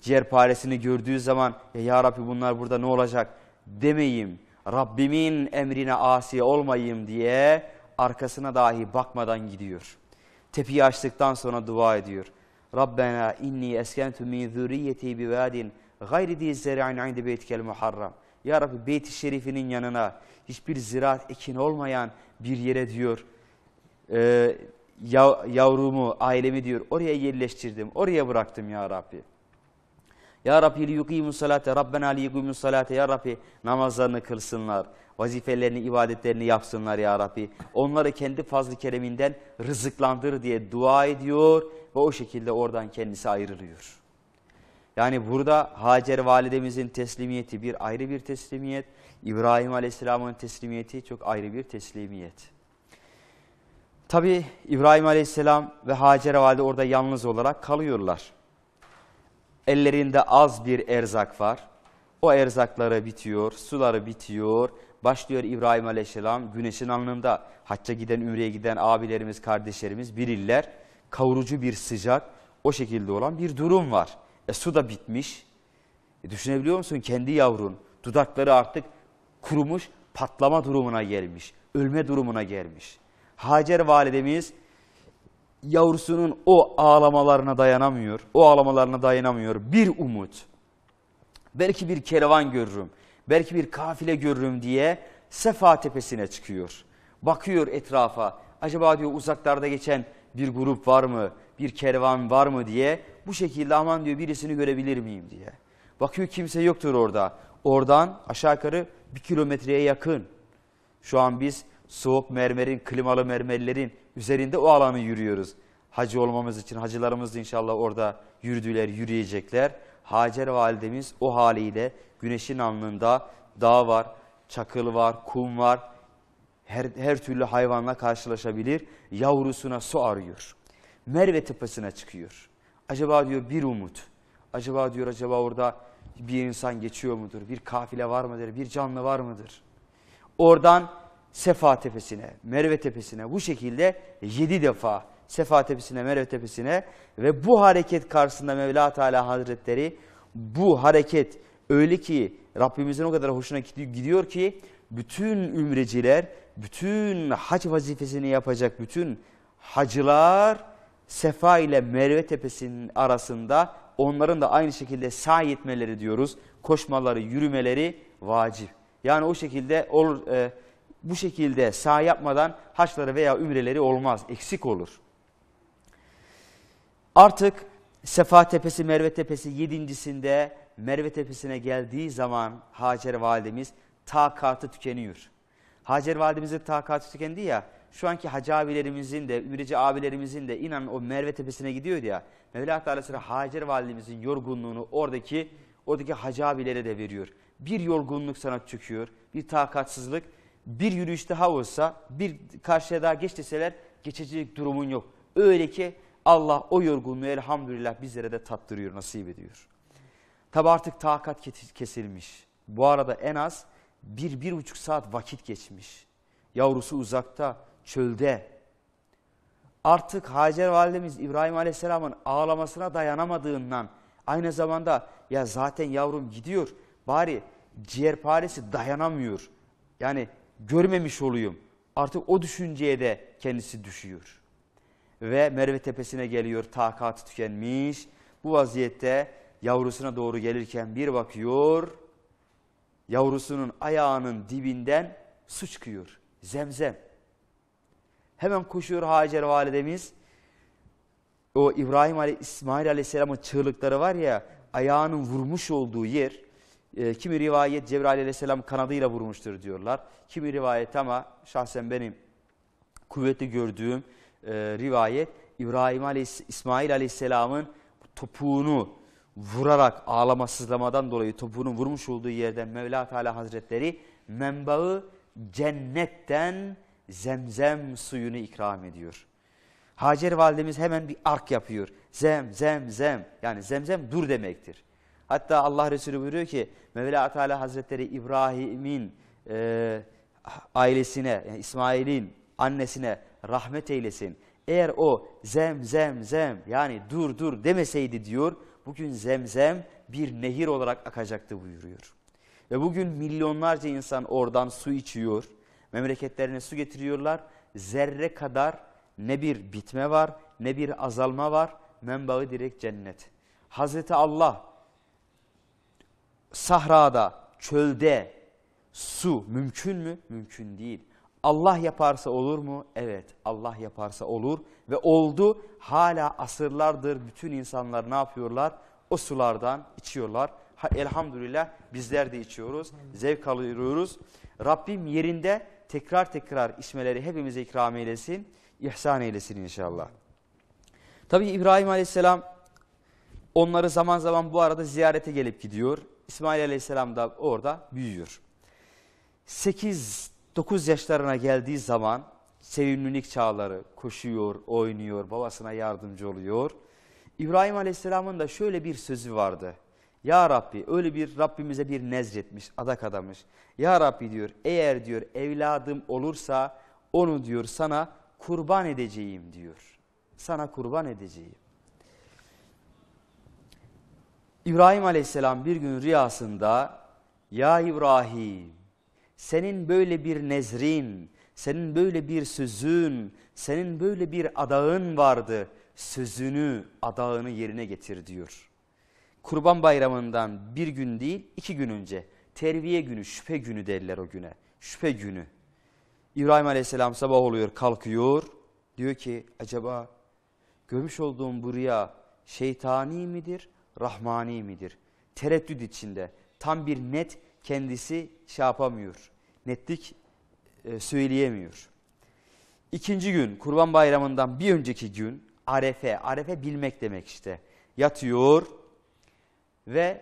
Cerparesini gördüğü zaman e, ya Rabbi bunlar burada ne olacak demeyeyim. Rabbimin emrine asi olmayayım diye arkasına dahi bakmadan gidiyor. Tepiyi açtıktan sonra dua ediyor. Rabbena inni eskentu min zürriyeti bi vadin gayri di zer'in indi beytikel muharram. Ya Rabbi beyt şerifinin yanına hiçbir ziraat ekin olmayan bir yere diyor. E, yavrumu, ailemi diyor oraya yerleştirdim, oraya bıraktım ya Rabbi. Ya Rabbi liyukimus salate Rabbena liyukimus salate Ya Rabbi namazlarını kılsınlar. Vazifelerini, ibadetlerini yapsınlar Ya Rabbi. Onları kendi fazlı kereminden rızıklandır diye dua ediyor ve o şekilde oradan kendisi ayrılıyor. Yani burada Hacer validemizin teslimiyeti bir ayrı bir teslimiyet. İbrahim aleyhisselamın teslimiyeti çok ayrı bir teslimiyet. Tabi İbrahim aleyhisselam ve Hacer valide orada yalnız olarak kalıyorlar ellerinde az bir erzak var. O erzakları bitiyor, suları bitiyor. Başlıyor İbrahim Aleyhisselam güneşin alnında hacca giden, ümreye giden abilerimiz, kardeşlerimiz, biriller kavurucu bir sıcak o şekilde olan bir durum var. E su da bitmiş. E, düşünebiliyor musun kendi yavrun dudakları artık kurumuş patlama durumuna gelmiş. Ölme durumuna gelmiş. Hacer validemiz yavrusunun o ağlamalarına dayanamıyor. O ağlamalarına dayanamıyor. Bir umut. Belki bir kervan görürüm. Belki bir kafile görürüm diye Sefa tepesine çıkıyor. Bakıyor etrafa. Acaba diyor uzaklarda geçen bir grup var mı? Bir kervan var mı diye. Bu şekilde aman diyor birisini görebilir miyim diye. Bakıyor kimse yoktur orada. Oradan aşağı yukarı bir kilometreye yakın. Şu an biz soğuk mermerin, klimalı mermerlerin üzerinde o alanı yürüyoruz. Hacı olmamız için hacılarımız da inşallah orada yürüdüler, yürüyecekler. Hacer validemiz o haliyle güneşin alnında dağ var, çakıl var, kum var. Her, her türlü hayvanla karşılaşabilir. Yavrusuna su arıyor. Merve tepesine çıkıyor. Acaba diyor bir umut. Acaba diyor acaba orada bir insan geçiyor mudur? Bir kafile var mıdır? Bir canlı var mıdır? Oradan Sefa Tepesi'ne, Merve Tepesi'ne bu şekilde yedi defa Sefa Tepesi'ne, Merve Tepesi'ne ve bu hareket karşısında Mevla Teala Hazretleri bu hareket öyle ki Rabbimizin o kadar hoşuna gidiyor ki bütün ümreciler, bütün hac vazifesini yapacak bütün hacılar Sefa ile Merve Tepesi'nin arasında onların da aynı şekilde sahi etmeleri diyoruz. Koşmaları, yürümeleri vacip. Yani o şekilde olur, e, bu şekilde sağ yapmadan haçları veya ümreleri olmaz, eksik olur. Artık Sefa Tepesi, Merve Tepesi yedincisinde Merve Tepesi'ne geldiği zaman Hacer Validemiz takatı tükeniyor. Hacer Validemizin takatı tükendi ya, şu anki hacı abilerimizin de, ümreci abilerimizin de inan o Merve Tepesi'ne gidiyordu ya, Mevla Teala sıra Hacer Validemizin yorgunluğunu oradaki, oradaki hacı abilere de veriyor. Bir yorgunluk sana çöküyor, bir takatsızlık bir yürüyüşte daha olsa, bir karşıya daha geç deseler geçecek durumun yok. Öyle ki Allah o yorgunluğu elhamdülillah bizlere de tattırıyor, nasip ediyor. Tabi artık takat kesilmiş. Bu arada en az bir, bir buçuk saat vakit geçmiş. Yavrusu uzakta, çölde. Artık Hacer validemiz İbrahim Aleyhisselam'ın ağlamasına dayanamadığından aynı zamanda ya zaten yavrum gidiyor bari ciğer paresi dayanamıyor. Yani görmemiş oluyum. Artık o düşünceye de kendisi düşüyor. Ve Merve Tepesi'ne geliyor takatı tükenmiş. Bu vaziyette yavrusuna doğru gelirken bir bakıyor. Yavrusunun ayağının dibinden su çıkıyor. Zemzem. Hemen koşuyor Hacer validemiz. O İbrahim Ali İsmail Aleyhisselam'ın çığlıkları var ya ayağının vurmuş olduğu yer e, kimi rivayet Cebrail aleyhisselam kanadıyla vurmuştur diyorlar. Kimi rivayet ama şahsen benim kuvvetli gördüğüm e, rivayet İbrahim Aleyhis İsmail aleyhisselamın topuğunu vurarak ağlama sızlamadan dolayı topuğunun vurmuş olduğu yerden Mevla Teala Hazretleri menbaı cennetten zemzem suyunu ikram ediyor. Hacer validemiz hemen bir ark yapıyor. Zem, zem, zem. Yani zemzem dur demektir. Hatta Allah Resulü buyuruyor ki Mevla Teala Hazretleri İbrahim'in e, ailesine yani İsmail'in annesine rahmet eylesin. Eğer o zem zem zem yani dur dur demeseydi diyor bugün zemzem bir nehir olarak akacaktı buyuruyor. Ve bugün milyonlarca insan oradan su içiyor. Memleketlerine su getiriyorlar. Zerre kadar ne bir bitme var ne bir azalma var. Menbaı direkt cennet. Hazreti Allah sahrada, çölde su mümkün mü? Mümkün değil. Allah yaparsa olur mu? Evet Allah yaparsa olur ve oldu. Hala asırlardır bütün insanlar ne yapıyorlar? O sulardan içiyorlar. Ha, elhamdülillah bizler de içiyoruz. Zevk alıyoruz. Rabbim yerinde tekrar tekrar içmeleri hepimize ikram eylesin. ihsan eylesin inşallah. Tabi İbrahim Aleyhisselam onları zaman zaman bu arada ziyarete gelip gidiyor. İsmail Aleyhisselam da orada büyüyor. 8-9 yaşlarına geldiği zaman sevimlilik çağları koşuyor, oynuyor, babasına yardımcı oluyor. İbrahim Aleyhisselam'ın da şöyle bir sözü vardı. Ya Rabbi öyle bir Rabbimize bir nezretmiş, adak adamış. Ya Rabbi diyor eğer diyor evladım olursa onu diyor sana kurban edeceğim diyor. Sana kurban edeceğim. İbrahim Aleyhisselam bir gün rüyasında ya İbrahim senin böyle bir nezrin, senin böyle bir sözün, senin böyle bir adağın vardı. Sözünü, adağını yerine getir diyor. Kurban bayramından bir gün değil iki gün önce terviye günü, şüphe günü derler o güne. Şüphe günü. İbrahim Aleyhisselam sabah oluyor kalkıyor. Diyor ki acaba görmüş olduğum bu rüya şeytani midir rahmani midir? Tereddüt içinde tam bir net kendisi şey yapamıyor. Netlik e, söyleyemiyor. İkinci gün kurban bayramından bir önceki gün arefe, arefe bilmek demek işte. Yatıyor ve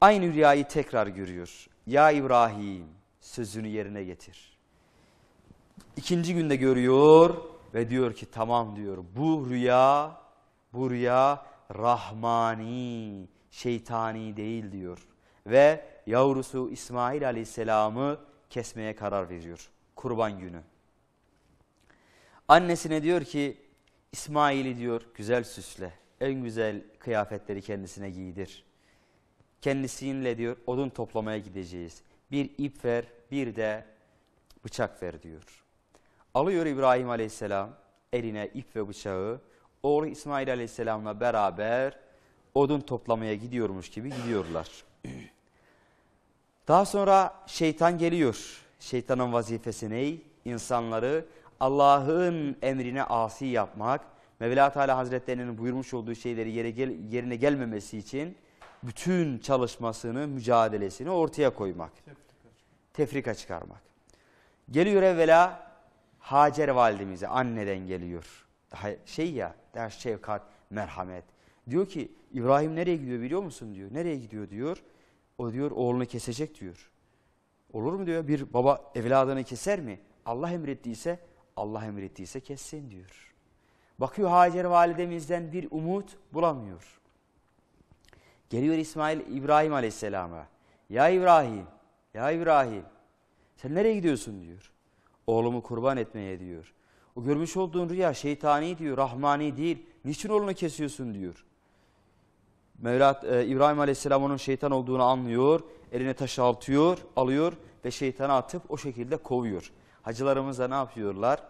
aynı rüyayı tekrar görüyor. Ya İbrahim sözünü yerine getir. İkinci günde görüyor ve diyor ki tamam diyor bu rüya, bu rüya rahmani, şeytani değil diyor. Ve yavrusu İsmail aleyhisselamı kesmeye karar veriyor. Kurban günü. Annesine diyor ki İsmail'i diyor güzel süsle. En güzel kıyafetleri kendisine giydir. Kendisiyle diyor odun toplamaya gideceğiz. Bir ip ver bir de bıçak ver diyor. Alıyor İbrahim aleyhisselam eline ip ve bıçağı oğlu İsmail Aleyhisselam'la beraber odun toplamaya gidiyormuş gibi gidiyorlar. Daha sonra şeytan geliyor. Şeytanın vazifesi ne? İnsanları Allah'ın emrine asi yapmak, Mevla Teala Hazretlerinin buyurmuş olduğu şeyleri yere gel yerine gelmemesi için bütün çalışmasını, mücadelesini ortaya koymak. Tefrika, Tefrika çıkarmak. Geliyor evvela Hacer validemize, anneden geliyor şey ya ders şefkat merhamet. Diyor ki İbrahim nereye gidiyor biliyor musun diyor. Nereye gidiyor diyor. O diyor oğlunu kesecek diyor. Olur mu diyor bir baba evladını keser mi? Allah emrettiyse Allah emrettiyse kessin diyor. Bakıyor Hacer validemizden bir umut bulamıyor. Geliyor İsmail İbrahim aleyhisselama. Ya İbrahim, ya İbrahim sen nereye gidiyorsun diyor. Oğlumu kurban etmeye diyor. O görmüş olduğun rüya şeytani diyor, rahmani değil. Niçin yolunu kesiyorsun diyor. Mevla e, İbrahim Aleyhisselam onun şeytan olduğunu anlıyor. Eline taşı atıyor, alıyor ve şeytana atıp o şekilde kovuyor. da ne yapıyorlar?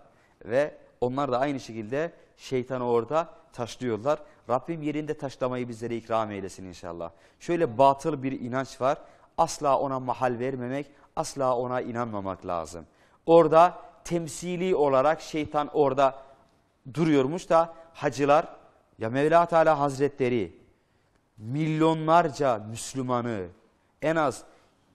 Ve onlar da aynı şekilde şeytanı orada taşlıyorlar. Rabbim yerinde taşlamayı bizlere ikram eylesin inşallah. Şöyle batıl bir inanç var. Asla ona mahal vermemek, asla ona inanmamak lazım. Orada temsili olarak şeytan orada duruyormuş da hacılar ya Mevla Teala Hazretleri milyonlarca Müslümanı en az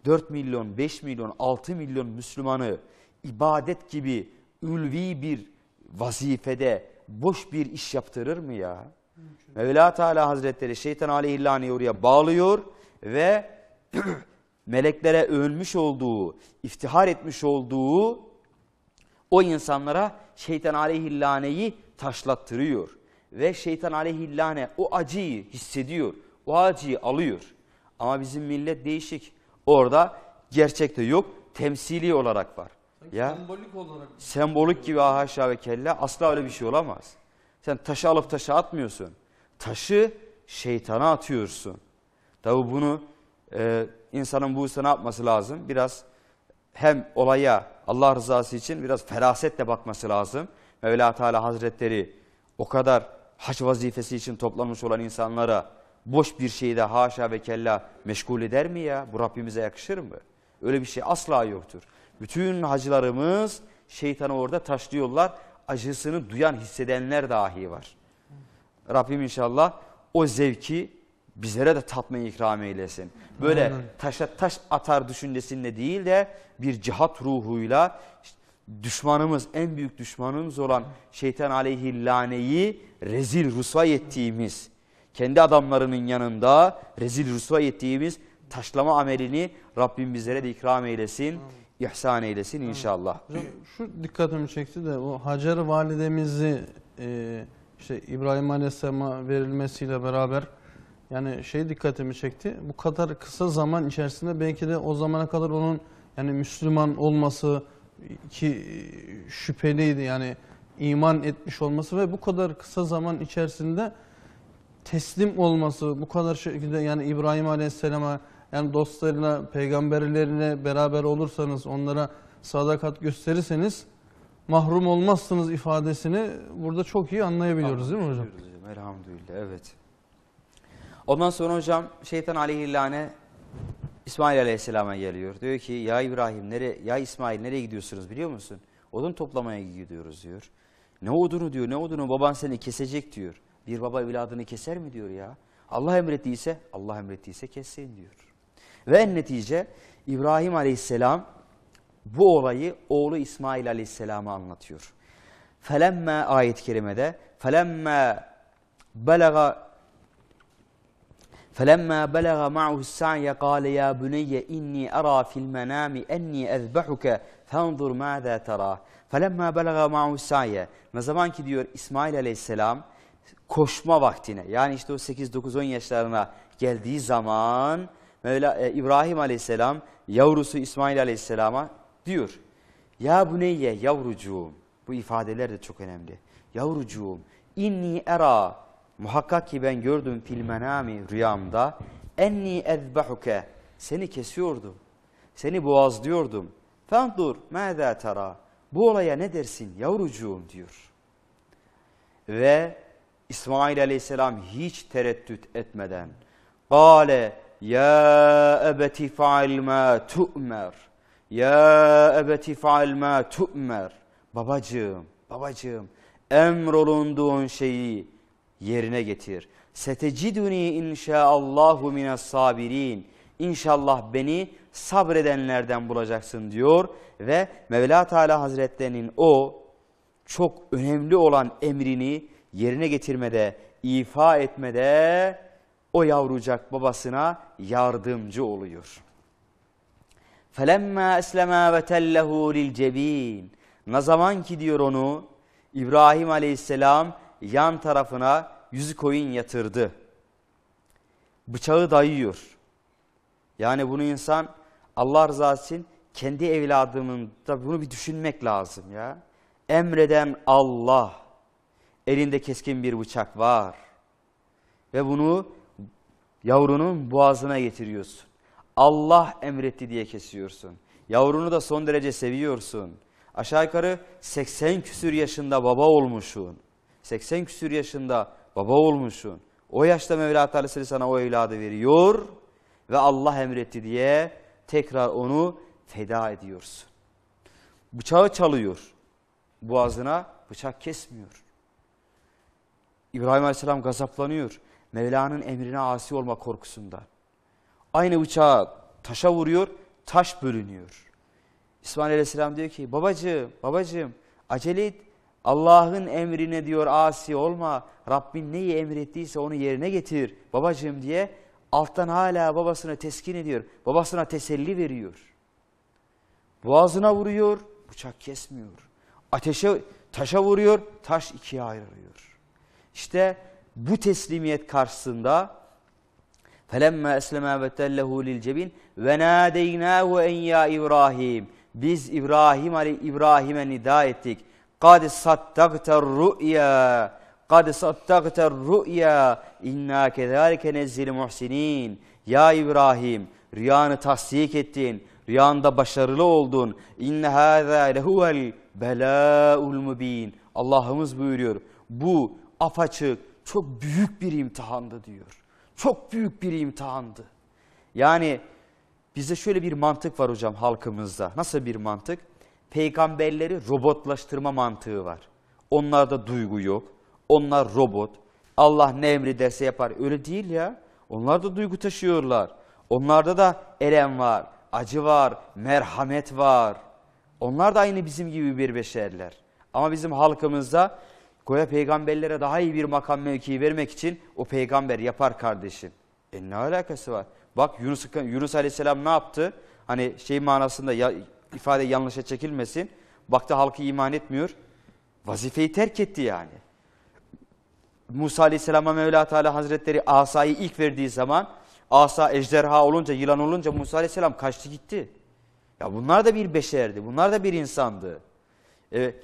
4 milyon, 5 milyon, 6 milyon Müslümanı ibadet gibi ülvi bir vazifede boş bir iş yaptırır mı ya? Mümkün. Mevla Teala Hazretleri şeytan aleyhillâni oraya bağlıyor ve <clears throat> meleklere övünmüş olduğu, iftihar etmiş olduğu o insanlara şeytan aleyhillaneyi taşlattırıyor. Ve şeytan aleyhillane o acıyı hissediyor. O acıyı alıyor. Ama bizim millet değişik. Orada gerçekte yok. Temsili olarak var. Sanki ya, sembolik olarak. Şey sembolik gibi haşa ve kella asla öyle bir şey olamaz. Sen taşı alıp taşı atmıyorsun. Taşı şeytana atıyorsun. Tabi bunu e, insanın bu ne yapması lazım? Biraz hem olaya Allah rızası için biraz ferasetle bakması lazım. Mevla Teala Hazretleri o kadar haç vazifesi için toplanmış olan insanlara boş bir şeyde haşa ve kella meşgul eder mi ya? Bu Rabbimize yakışır mı? Öyle bir şey asla yoktur. Bütün hacılarımız şeytanı orada taşlıyorlar. Acısını duyan hissedenler dahi var. Rabbim inşallah o zevki bizlere de tatmayı ikram eylesin. Böyle Aynen. taşa taş atar düşüncesinde değil de bir cihat ruhuyla düşmanımız, en büyük düşmanımız olan şeytan aleyhi laneyi rezil rusvay ettiğimiz, kendi adamlarının yanında rezil rusvay ettiğimiz taşlama amelini Rabbim bizlere de ikram eylesin, ihsan eylesin inşallah. şu dikkatimi çekti de o Hacer validemizi e, işte İbrahim Aleyhisselam'a verilmesiyle beraber yani şey dikkatimi çekti. Bu kadar kısa zaman içerisinde belki de o zamana kadar onun yani Müslüman olması ki e, şüpheliydi yani iman etmiş olması ve bu kadar kısa zaman içerisinde teslim olması bu kadar şekilde yani İbrahim Aleyhisselam'a yani dostlarına, peygamberlerine beraber olursanız, onlara sadakat gösterirseniz mahrum olmazsınız ifadesini burada çok iyi anlayabiliyoruz değil mi hocam? Elhamdülillah evet. Ondan sonra hocam şeytan aleyhillâne İsmail aleyhisselama geliyor. Diyor ki ya İbrahim nere, ya İsmail nereye gidiyorsunuz biliyor musun? Odun toplamaya gidiyoruz diyor. Ne odunu diyor ne odunu baban seni kesecek diyor. Bir baba evladını keser mi diyor ya. Allah emrettiyse Allah emrettiyse kessin diyor. Ve en netice İbrahim aleyhisselam bu olayı oğlu İsmail aleyhisselama anlatıyor. Felemme ayet-i kerimede felemme belaga فلما بلغ معه السعي قال يا بني إني أرى في المنام أني أذبحك فانظر ماذا ترى فلما بلغ معه السعي ne zaman ki diyor İsmail aleyhisselam koşma vaktine yani işte o 8-9-10 yaşlarına geldiği zaman Mevla, e, İbrahim aleyhisselam yavrusu İsmail aleyhisselama diyor ya buneyye yavrucuğum bu ifadeler de çok önemli yavrucuğum inni era Muhakkak ki ben gördüm fil menami rüyamda enni ezbahuke seni kesiyordum. Seni boğazlıyordum. Fandur mâzâ tara bu olaya ne dersin yavrucuğum diyor. Ve İsmail aleyhisselam hiç tereddüt etmeden Kale ya ebeti faal ma tu'mer. Ya ebeti fa'il ma tu'mer. Babacığım, babacığım emrolunduğun şeyi yerine getir. Seteciduni inşaallahu minas sabirin. İnşallah beni sabredenlerden bulacaksın diyor ve Mevla Teala Hazretlerinin o çok önemli olan emrini yerine getirmede, ifa etmede o yavrucak babasına yardımcı oluyor. فَلَمَّا أَسْلَمَا وَتَلَّهُ لِلْجَب۪ينَ Ne zaman ki diyor onu İbrahim Aleyhisselam yan tarafına yüz koyun yatırdı. Bıçağı dayıyor. Yani bunu insan Allah rızası için kendi evladımın da bunu bir düşünmek lazım ya. Emreden Allah elinde keskin bir bıçak var. Ve bunu yavrunun boğazına getiriyorsun. Allah emretti diye kesiyorsun. Yavrunu da son derece seviyorsun. Aşağı yukarı 80 küsür yaşında baba olmuşsun. 80 küsür yaşında baba olmuşsun. O yaşta Mevla Teala'sı sana o evladı veriyor ve Allah emretti diye tekrar onu feda ediyorsun. Bıçağı çalıyor. Boğazına bıçak kesmiyor. İbrahim Aleyhisselam gazaplanıyor. Mevla'nın emrine asi olma korkusundan. Aynı bıçağı taşa vuruyor, taş bölünüyor. İsmail Aleyhisselam diyor ki babacığım, babacığım acele et Allah'ın emrine diyor asi olma. Rabbin neyi emrettiyse onu yerine getir babacığım diye alttan hala babasına teskin ediyor. Babasına teselli veriyor. Boğazına vuruyor, bıçak kesmiyor. Ateşe, taşa vuruyor, taş ikiye ayrılıyor. İşte bu teslimiyet karşısında فَلَمَّا أَسْلَمَا وَتَلَّهُ لِلْجَبِينَ وَنَادَيْنَاهُ اَنْ ya İbrahim Biz İbrahim Ali İbrahim'e nida ettik. قَدْ صَدَّقْتَ الرُّؤْيَا قَدْ صَدَّقْتَ الرُّؤْيَا اِنَّا كَذَٰلِكَ نَزِّلِ مُحْسِن۪ينَ Ya İbrahim rüyanı tasdik ettin, rüyanda başarılı oldun. اِنَّ هَذَا لَهُوَ الْبَلَاءُ الْمُب۪ينَ Allah'ımız buyuruyor. Bu apaçık çok büyük bir imtihandı diyor. Çok büyük bir imtihandı. Yani bize şöyle bir mantık var hocam halkımızda. Nasıl bir mantık? peygamberleri robotlaştırma mantığı var. Onlarda duygu yok. Onlar robot. Allah ne emri derse yapar. Öyle değil ya. Onlar da duygu taşıyorlar. Onlarda da elem var, acı var, merhamet var. Onlar da aynı bizim gibi bir beşerler. Ama bizim halkımızda Koya peygamberlere daha iyi bir makam mevkii vermek için o peygamber yapar kardeşim. E ne alakası var? Bak Yunus, Yunus Aleyhisselam ne yaptı? Hani şey manasında ya, ifade yanlışa çekilmesin. Baktı halkı iman etmiyor. Vazifeyi terk etti yani. Musa Aleyhisselam'a Mevla Teala Hazretleri asayı ilk verdiği zaman asa ejderha olunca, yılan olunca Musa Aleyhisselam kaçtı gitti. Ya bunlar da bir beşerdi. Bunlar da bir insandı. Evet.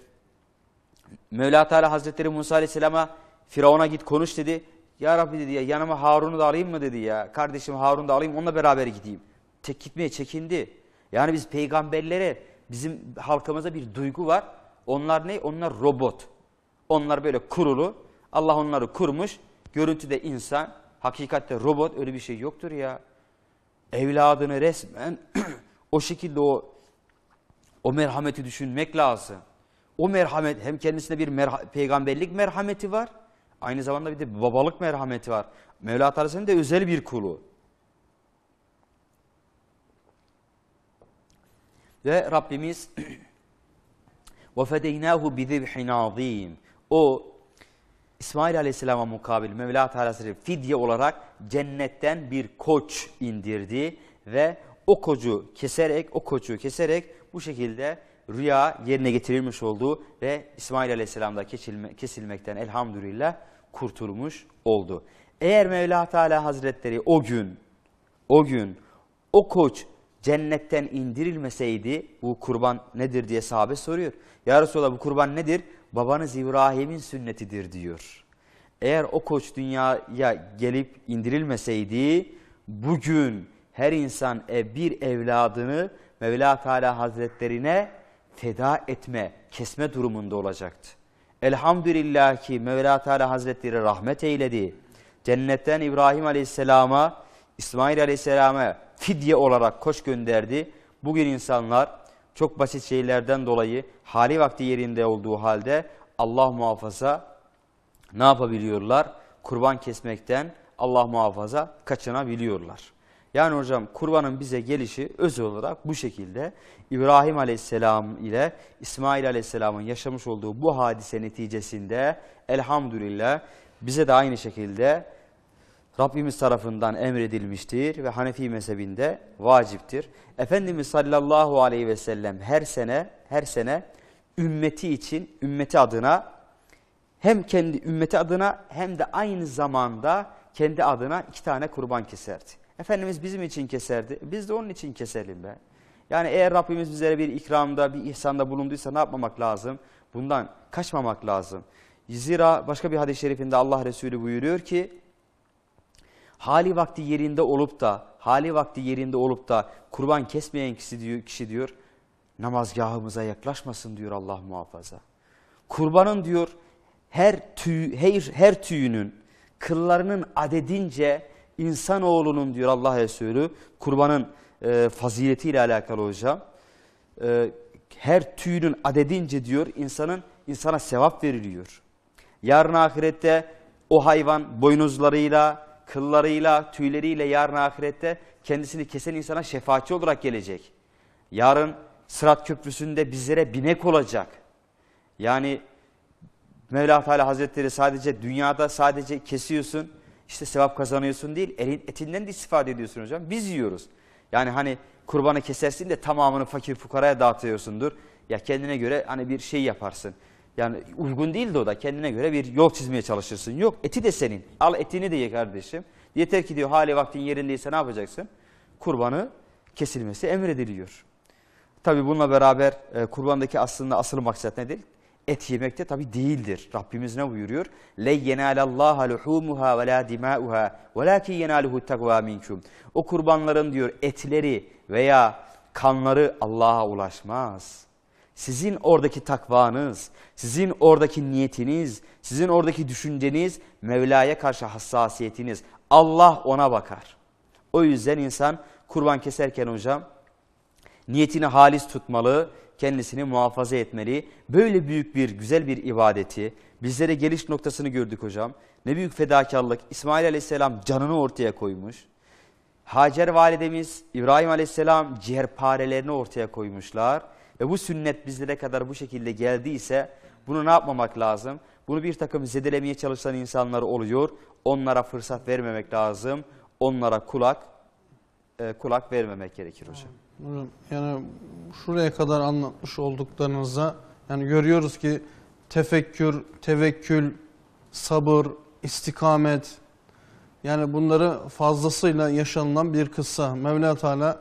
Mevla Teala Hazretleri Musa Aleyhisselam'a Firavun'a git konuş dedi. Ya Rabbi dedi ya yanıma Harun'u da alayım mı dedi ya. Kardeşim Harun'u da alayım onunla beraber gideyim. Tek gitmeye çekindi. Yani biz peygamberlere bizim halkımıza bir duygu var. Onlar ne? Onlar robot. Onlar böyle kurulu. Allah onları kurmuş. Görüntüde insan, hakikatte robot öyle bir şey yoktur ya. Evladını resmen <clears throat> o şekilde o o merhameti düşünmek lazım. O merhamet hem kendisinde bir merha peygamberlik merhameti var. Aynı zamanda bir de babalık merhameti var. Mevla Tarası'nın da özel bir kulu. Ve Rabbimiz وَفَدَيْنَاهُ بِذِبْحٍ عَظ۪يمٍ O İsmail Aleyhisselam'a mukabil Mevla Teala fidye olarak cennetten bir koç indirdi ve o koçu keserek o koçu keserek bu şekilde rüya yerine getirilmiş oldu ve İsmail Aleyhisselam da kesilme, kesilmekten elhamdülillah kurtulmuş oldu. Eğer Mevla Teala Hazretleri o gün o gün o koç cennetten indirilmeseydi bu kurban nedir diye sahabe soruyor. Ya Resulallah bu kurban nedir? Babanız İbrahim'in sünnetidir diyor. Eğer o koç dünyaya gelip indirilmeseydi bugün her insan e, bir evladını Mevla Teala Hazretlerine feda etme, kesme durumunda olacaktı. Elhamdülillah ki Mevla Teala Hazretleri rahmet eyledi. Cennetten İbrahim Aleyhisselam'a İsmail Aleyhisselam'a fidye olarak koç gönderdi. Bugün insanlar çok basit şeylerden dolayı hali vakti yerinde olduğu halde Allah muhafaza ne yapabiliyorlar? Kurban kesmekten Allah muhafaza kaçınabiliyorlar. Yani hocam kurbanın bize gelişi öz olarak bu şekilde İbrahim Aleyhisselam ile İsmail Aleyhisselam'ın yaşamış olduğu bu hadise neticesinde elhamdülillah bize de aynı şekilde Rabbimiz tarafından emredilmiştir ve Hanefi mezhebinde vaciptir. Efendimiz sallallahu aleyhi ve sellem her sene her sene ümmeti için, ümmeti adına hem kendi ümmeti adına hem de aynı zamanda kendi adına iki tane kurban keserdi. Efendimiz bizim için keserdi. Biz de onun için keselim be. Yani eğer Rabbimiz bize bir ikramda, bir ihsanda bulunduysa ne yapmamak lazım? Bundan kaçmamak lazım. Zira başka bir hadis-i şerifinde Allah Resulü buyuruyor ki hali vakti yerinde olup da hali vakti yerinde olup da kurban kesmeyen kişi diyor, kişi diyor namazgahımıza yaklaşmasın diyor Allah muhafaza. Kurbanın diyor her tüy her, her tüyünün kıllarının adedince insanoğlunun diyor Allah Resulü kurbanın e, faziletiyle alakalı hocam. E, her tüyünün adedince diyor insanın insana sevap veriliyor. Yarın ahirette o hayvan boynuzlarıyla, kıllarıyla, tüyleriyle yarın ahirette kendisini kesen insana şefaatçi olarak gelecek. Yarın Sırat Köprüsü'nde bizlere binek olacak. Yani Mevla Teala Hazretleri sadece dünyada sadece kesiyorsun, işte sevap kazanıyorsun değil, elin etinden de istifade ediyorsun hocam. Biz yiyoruz. Yani hani kurbanı kesersin de tamamını fakir fukaraya dağıtıyorsundur. Ya kendine göre hani bir şey yaparsın. Yani uygun değil de o da kendine göre bir yol çizmeye çalışırsın. Yok eti de senin. Al etini de ye kardeşim. Yeter ki diyor hali vaktin yerindeyse ne yapacaksın? Kurbanı kesilmesi emrediliyor. Tabi bununla beraber e, kurbandaki aslında asıl maksat nedir? Et yemek de tabi değildir. Rabbimiz ne buyuruyor? لَيْ يَنَالَ اللّٰهَ لُحُومُهَا وَلَا دِمَاؤُهَا وَلَاكِنْ يَنَالُهُ التَّقْوَى مِنْكُمْ O kurbanların diyor etleri veya kanları Allah'a ulaşmaz sizin oradaki takvanız, sizin oradaki niyetiniz, sizin oradaki düşünceniz, Mevla'ya karşı hassasiyetiniz. Allah ona bakar. O yüzden insan kurban keserken hocam niyetini halis tutmalı, kendisini muhafaza etmeli. Böyle büyük bir güzel bir ibadeti bizlere geliş noktasını gördük hocam. Ne büyük fedakarlık İsmail aleyhisselam canını ortaya koymuş. Hacer validemiz İbrahim aleyhisselam ciğerparelerini ortaya koymuşlar ve bu sünnet bizlere kadar bu şekilde geldiyse bunu ne yapmamak lazım? Bunu bir takım zedelemeye çalışan insanlar oluyor. Onlara fırsat vermemek lazım. Onlara kulak e, kulak vermemek gerekir hocam. Hocam yani şuraya kadar anlatmış olduklarınızda yani görüyoruz ki tefekkür, tevekkül, sabır, istikamet yani bunları fazlasıyla yaşanılan bir kıssa. Mevla Teala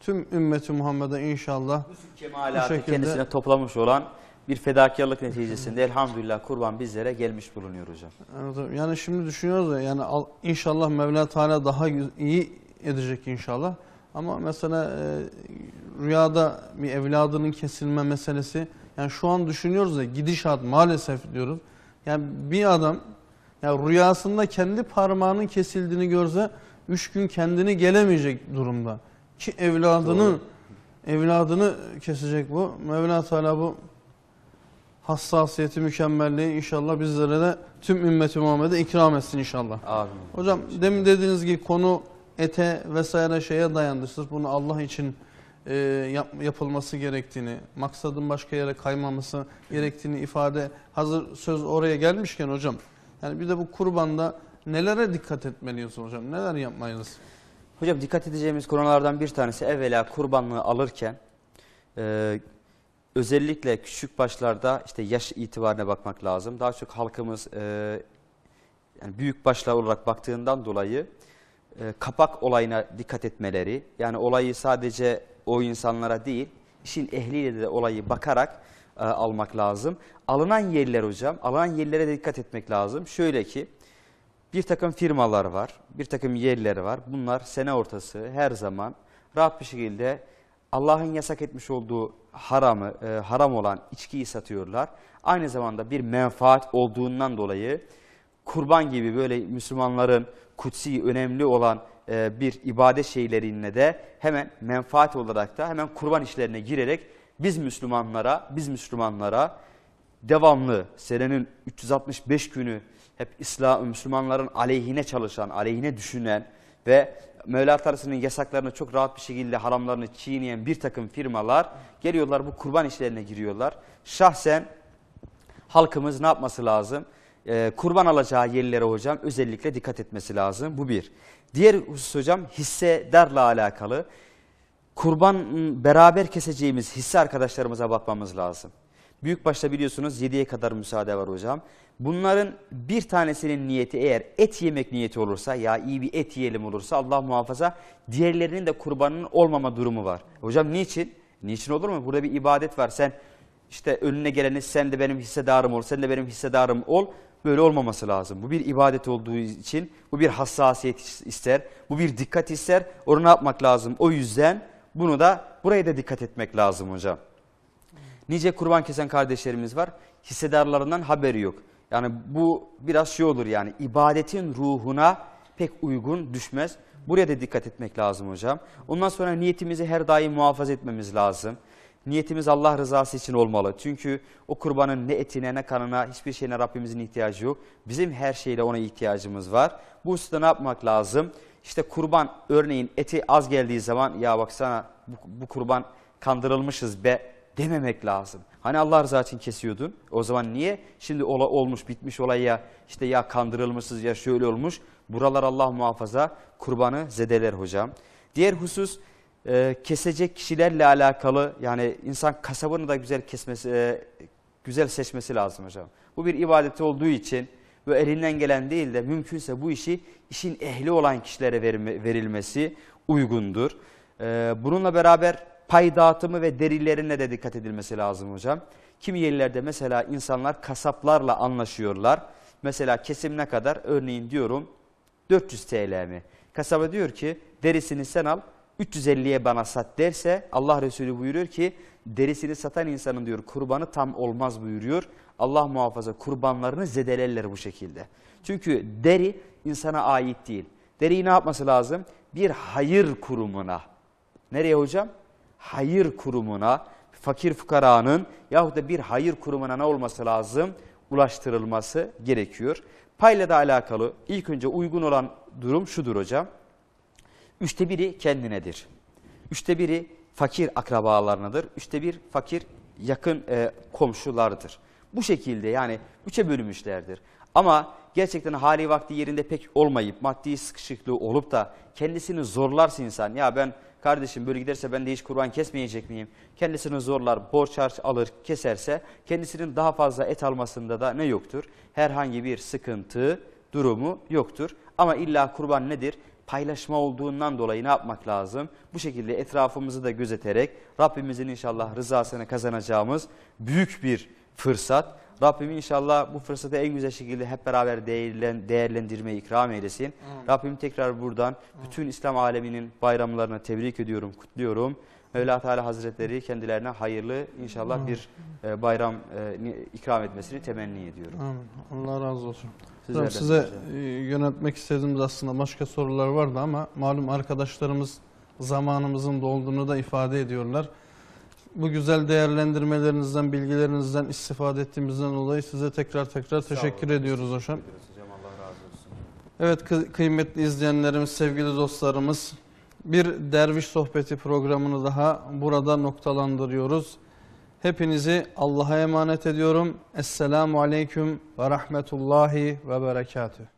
tüm ümmeti Muhammed'e inşallah bu kemalatı şekilde... kendisine toplamış olan bir fedakarlık neticesinde elhamdülillah kurban bizlere gelmiş bulunuyor hocam. Evet, yani şimdi düşünüyoruz ya yani inşallah Mevla Teala daha iyi edecek inşallah. Ama mesela e, rüyada bir evladının kesilme meselesi yani şu an düşünüyoruz ya gidişat maalesef diyoruz. Yani bir adam yani rüyasında kendi parmağının kesildiğini görse üç gün kendini gelemeyecek durumda. Ki evladını Doğru. evladını kesecek bu. Mevla Teala bu hassasiyeti, mükemmelliği inşallah bizlere de tüm ümmeti Muhammed'e ikram etsin inşallah. Amin. Hocam demin dediğiniz gibi konu ete vesaire şeye dayandı. Sırf bunu Allah için e, yap, yapılması gerektiğini, maksadın başka yere kaymaması gerektiğini ifade hazır söz oraya gelmişken hocam. Yani bir de bu kurbanda nelere dikkat etmeliyiz hocam? Neler yapmalıyız? Hocam dikkat edeceğimiz konulardan bir tanesi evvela kurbanlığı alırken e, özellikle küçük başlarda işte yaş itibarına bakmak lazım. Daha çok halkımız e, yani büyük başlar olarak baktığından dolayı e, kapak olayına dikkat etmeleri yani olayı sadece o insanlara değil işin ehliyle de olayı bakarak e, almak lazım. Alınan yerler hocam alınan yerlere de dikkat etmek lazım. Şöyle ki bir takım firmalar var, bir takım yerleri var. Bunlar sene ortası her zaman rahat bir şekilde Allah'ın yasak etmiş olduğu haramı, e, haram olan içkiyi satıyorlar. Aynı zamanda bir menfaat olduğundan dolayı kurban gibi böyle Müslümanların kutsi önemli olan e, bir ibadet şeylerine de hemen menfaat olarak da hemen kurban işlerine girerek biz Müslümanlara, biz Müslümanlara devamlı senenin 365 günü hep İslam, Müslümanların aleyhine çalışan, aleyhine düşünen ve Mevla Tarısı'nın yasaklarını çok rahat bir şekilde haramlarını çiğneyen bir takım firmalar geliyorlar bu kurban işlerine giriyorlar. Şahsen halkımız ne yapması lazım? Ee, kurban alacağı yerlere hocam özellikle dikkat etmesi lazım. Bu bir. Diğer husus hocam hissedarla alakalı. Kurban ıı, beraber keseceğimiz hisse arkadaşlarımıza bakmamız lazım. Büyük başta biliyorsunuz 7'ye kadar müsaade var hocam. Bunların bir tanesinin niyeti eğer et yemek niyeti olursa ya iyi bir et yiyelim olursa Allah muhafaza diğerlerinin de kurbanının olmama durumu var. Hocam niçin? Niçin olur mu? Burada bir ibadet var. Sen işte önüne geleni sen de benim hissedarım ol, sen de benim hissedarım ol. Böyle olmaması lazım. Bu bir ibadet olduğu için bu bir hassasiyet ister, bu bir dikkat ister. Onu ne yapmak lazım? O yüzden bunu da buraya da dikkat etmek lazım hocam. Nice kurban kesen kardeşlerimiz var. Hissedarlarından haberi yok. Yani bu biraz şey olur yani ibadetin ruhuna pek uygun düşmez. Buraya da dikkat etmek lazım hocam. Ondan sonra niyetimizi her daim muhafaza etmemiz lazım. Niyetimiz Allah rızası için olmalı. Çünkü o kurbanın ne etine ne kanına hiçbir şeyine Rabbimizin ihtiyacı yok. Bizim her şeyle ona ihtiyacımız var. Bu hususta ne yapmak lazım? İşte kurban örneğin eti az geldiği zaman ya baksana bu, bu kurban kandırılmışız be dememek lazım. Hani Allah rızası için kesiyordun. O zaman niye? Şimdi ola, olmuş bitmiş olay ya işte ya kandırılmışsınız ya şöyle olmuş. Buralar Allah muhafaza kurbanı zedeler hocam. Diğer husus e, kesecek kişilerle alakalı yani insan kasabını da güzel kesmesi e, güzel seçmesi lazım hocam. Bu bir ibadeti olduğu için ve elinden gelen değil de mümkünse bu işi işin ehli olan kişilere verilmesi uygundur. E, bununla beraber pay dağıtımı ve derilerine de dikkat edilmesi lazım hocam. Kimi yerlerde mesela insanlar kasaplarla anlaşıyorlar. Mesela kesim ne kadar? Örneğin diyorum 400 TL mi? Kasaba diyor ki derisini sen al 350'ye bana sat derse Allah Resulü buyuruyor ki derisini satan insanın diyor kurbanı tam olmaz buyuruyor. Allah muhafaza kurbanlarını zedelerler bu şekilde. Çünkü deri insana ait değil. Deriyi ne yapması lazım? Bir hayır kurumuna. Nereye hocam? hayır kurumuna, fakir fukaranın yahut da bir hayır kurumuna ne olması lazım? Ulaştırılması gerekiyor. Payla da alakalı ilk önce uygun olan durum şudur hocam. Üçte biri kendinedir. Üçte biri fakir akrabalarınadır. Üçte bir fakir yakın e, komşulardır. Bu şekilde yani üçe bölünmüşlerdir. Ama gerçekten hali vakti yerinde pek olmayıp maddi sıkışıklığı olup da kendisini zorlarsa insan ya ben Kardeşim böyle giderse ben de hiç kurban kesmeyecek miyim? Kendisini zorlar, borç harç alır, keserse kendisinin daha fazla et almasında da ne yoktur? Herhangi bir sıkıntı durumu yoktur. Ama illa kurban nedir? Paylaşma olduğundan dolayı ne yapmak lazım? Bu şekilde etrafımızı da gözeterek Rabbimizin inşallah rızasını kazanacağımız büyük bir fırsat. Rabbim inşallah bu fırsatı en güzel şekilde hep beraber değerlen, değerlendirmeyi ikram eylesin. Amin. Rabbim tekrar buradan bütün İslam aleminin bayramlarına tebrik ediyorum, kutluyorum. Mevla Teala Hazretleri kendilerine hayırlı inşallah bir e, bayram e, ikram etmesini temenni ediyorum. Amin. Allah razı olsun. Sizlerden size yönetmek yöneltmek istediğimiz aslında başka sorular vardı ama malum arkadaşlarımız zamanımızın dolduğunu da ifade ediyorlar. Bu güzel değerlendirmelerinizden, bilgilerinizden istifade ettiğimizden dolayı size tekrar tekrar teşekkür ediyoruz hocam. Evet kıymetli izleyenlerimiz, sevgili dostlarımız bir derviş sohbeti programını daha burada noktalandırıyoruz. Hepinizi Allah'a emanet ediyorum. Esselamu Aleyküm ve Rahmetullahi ve Berekatüh.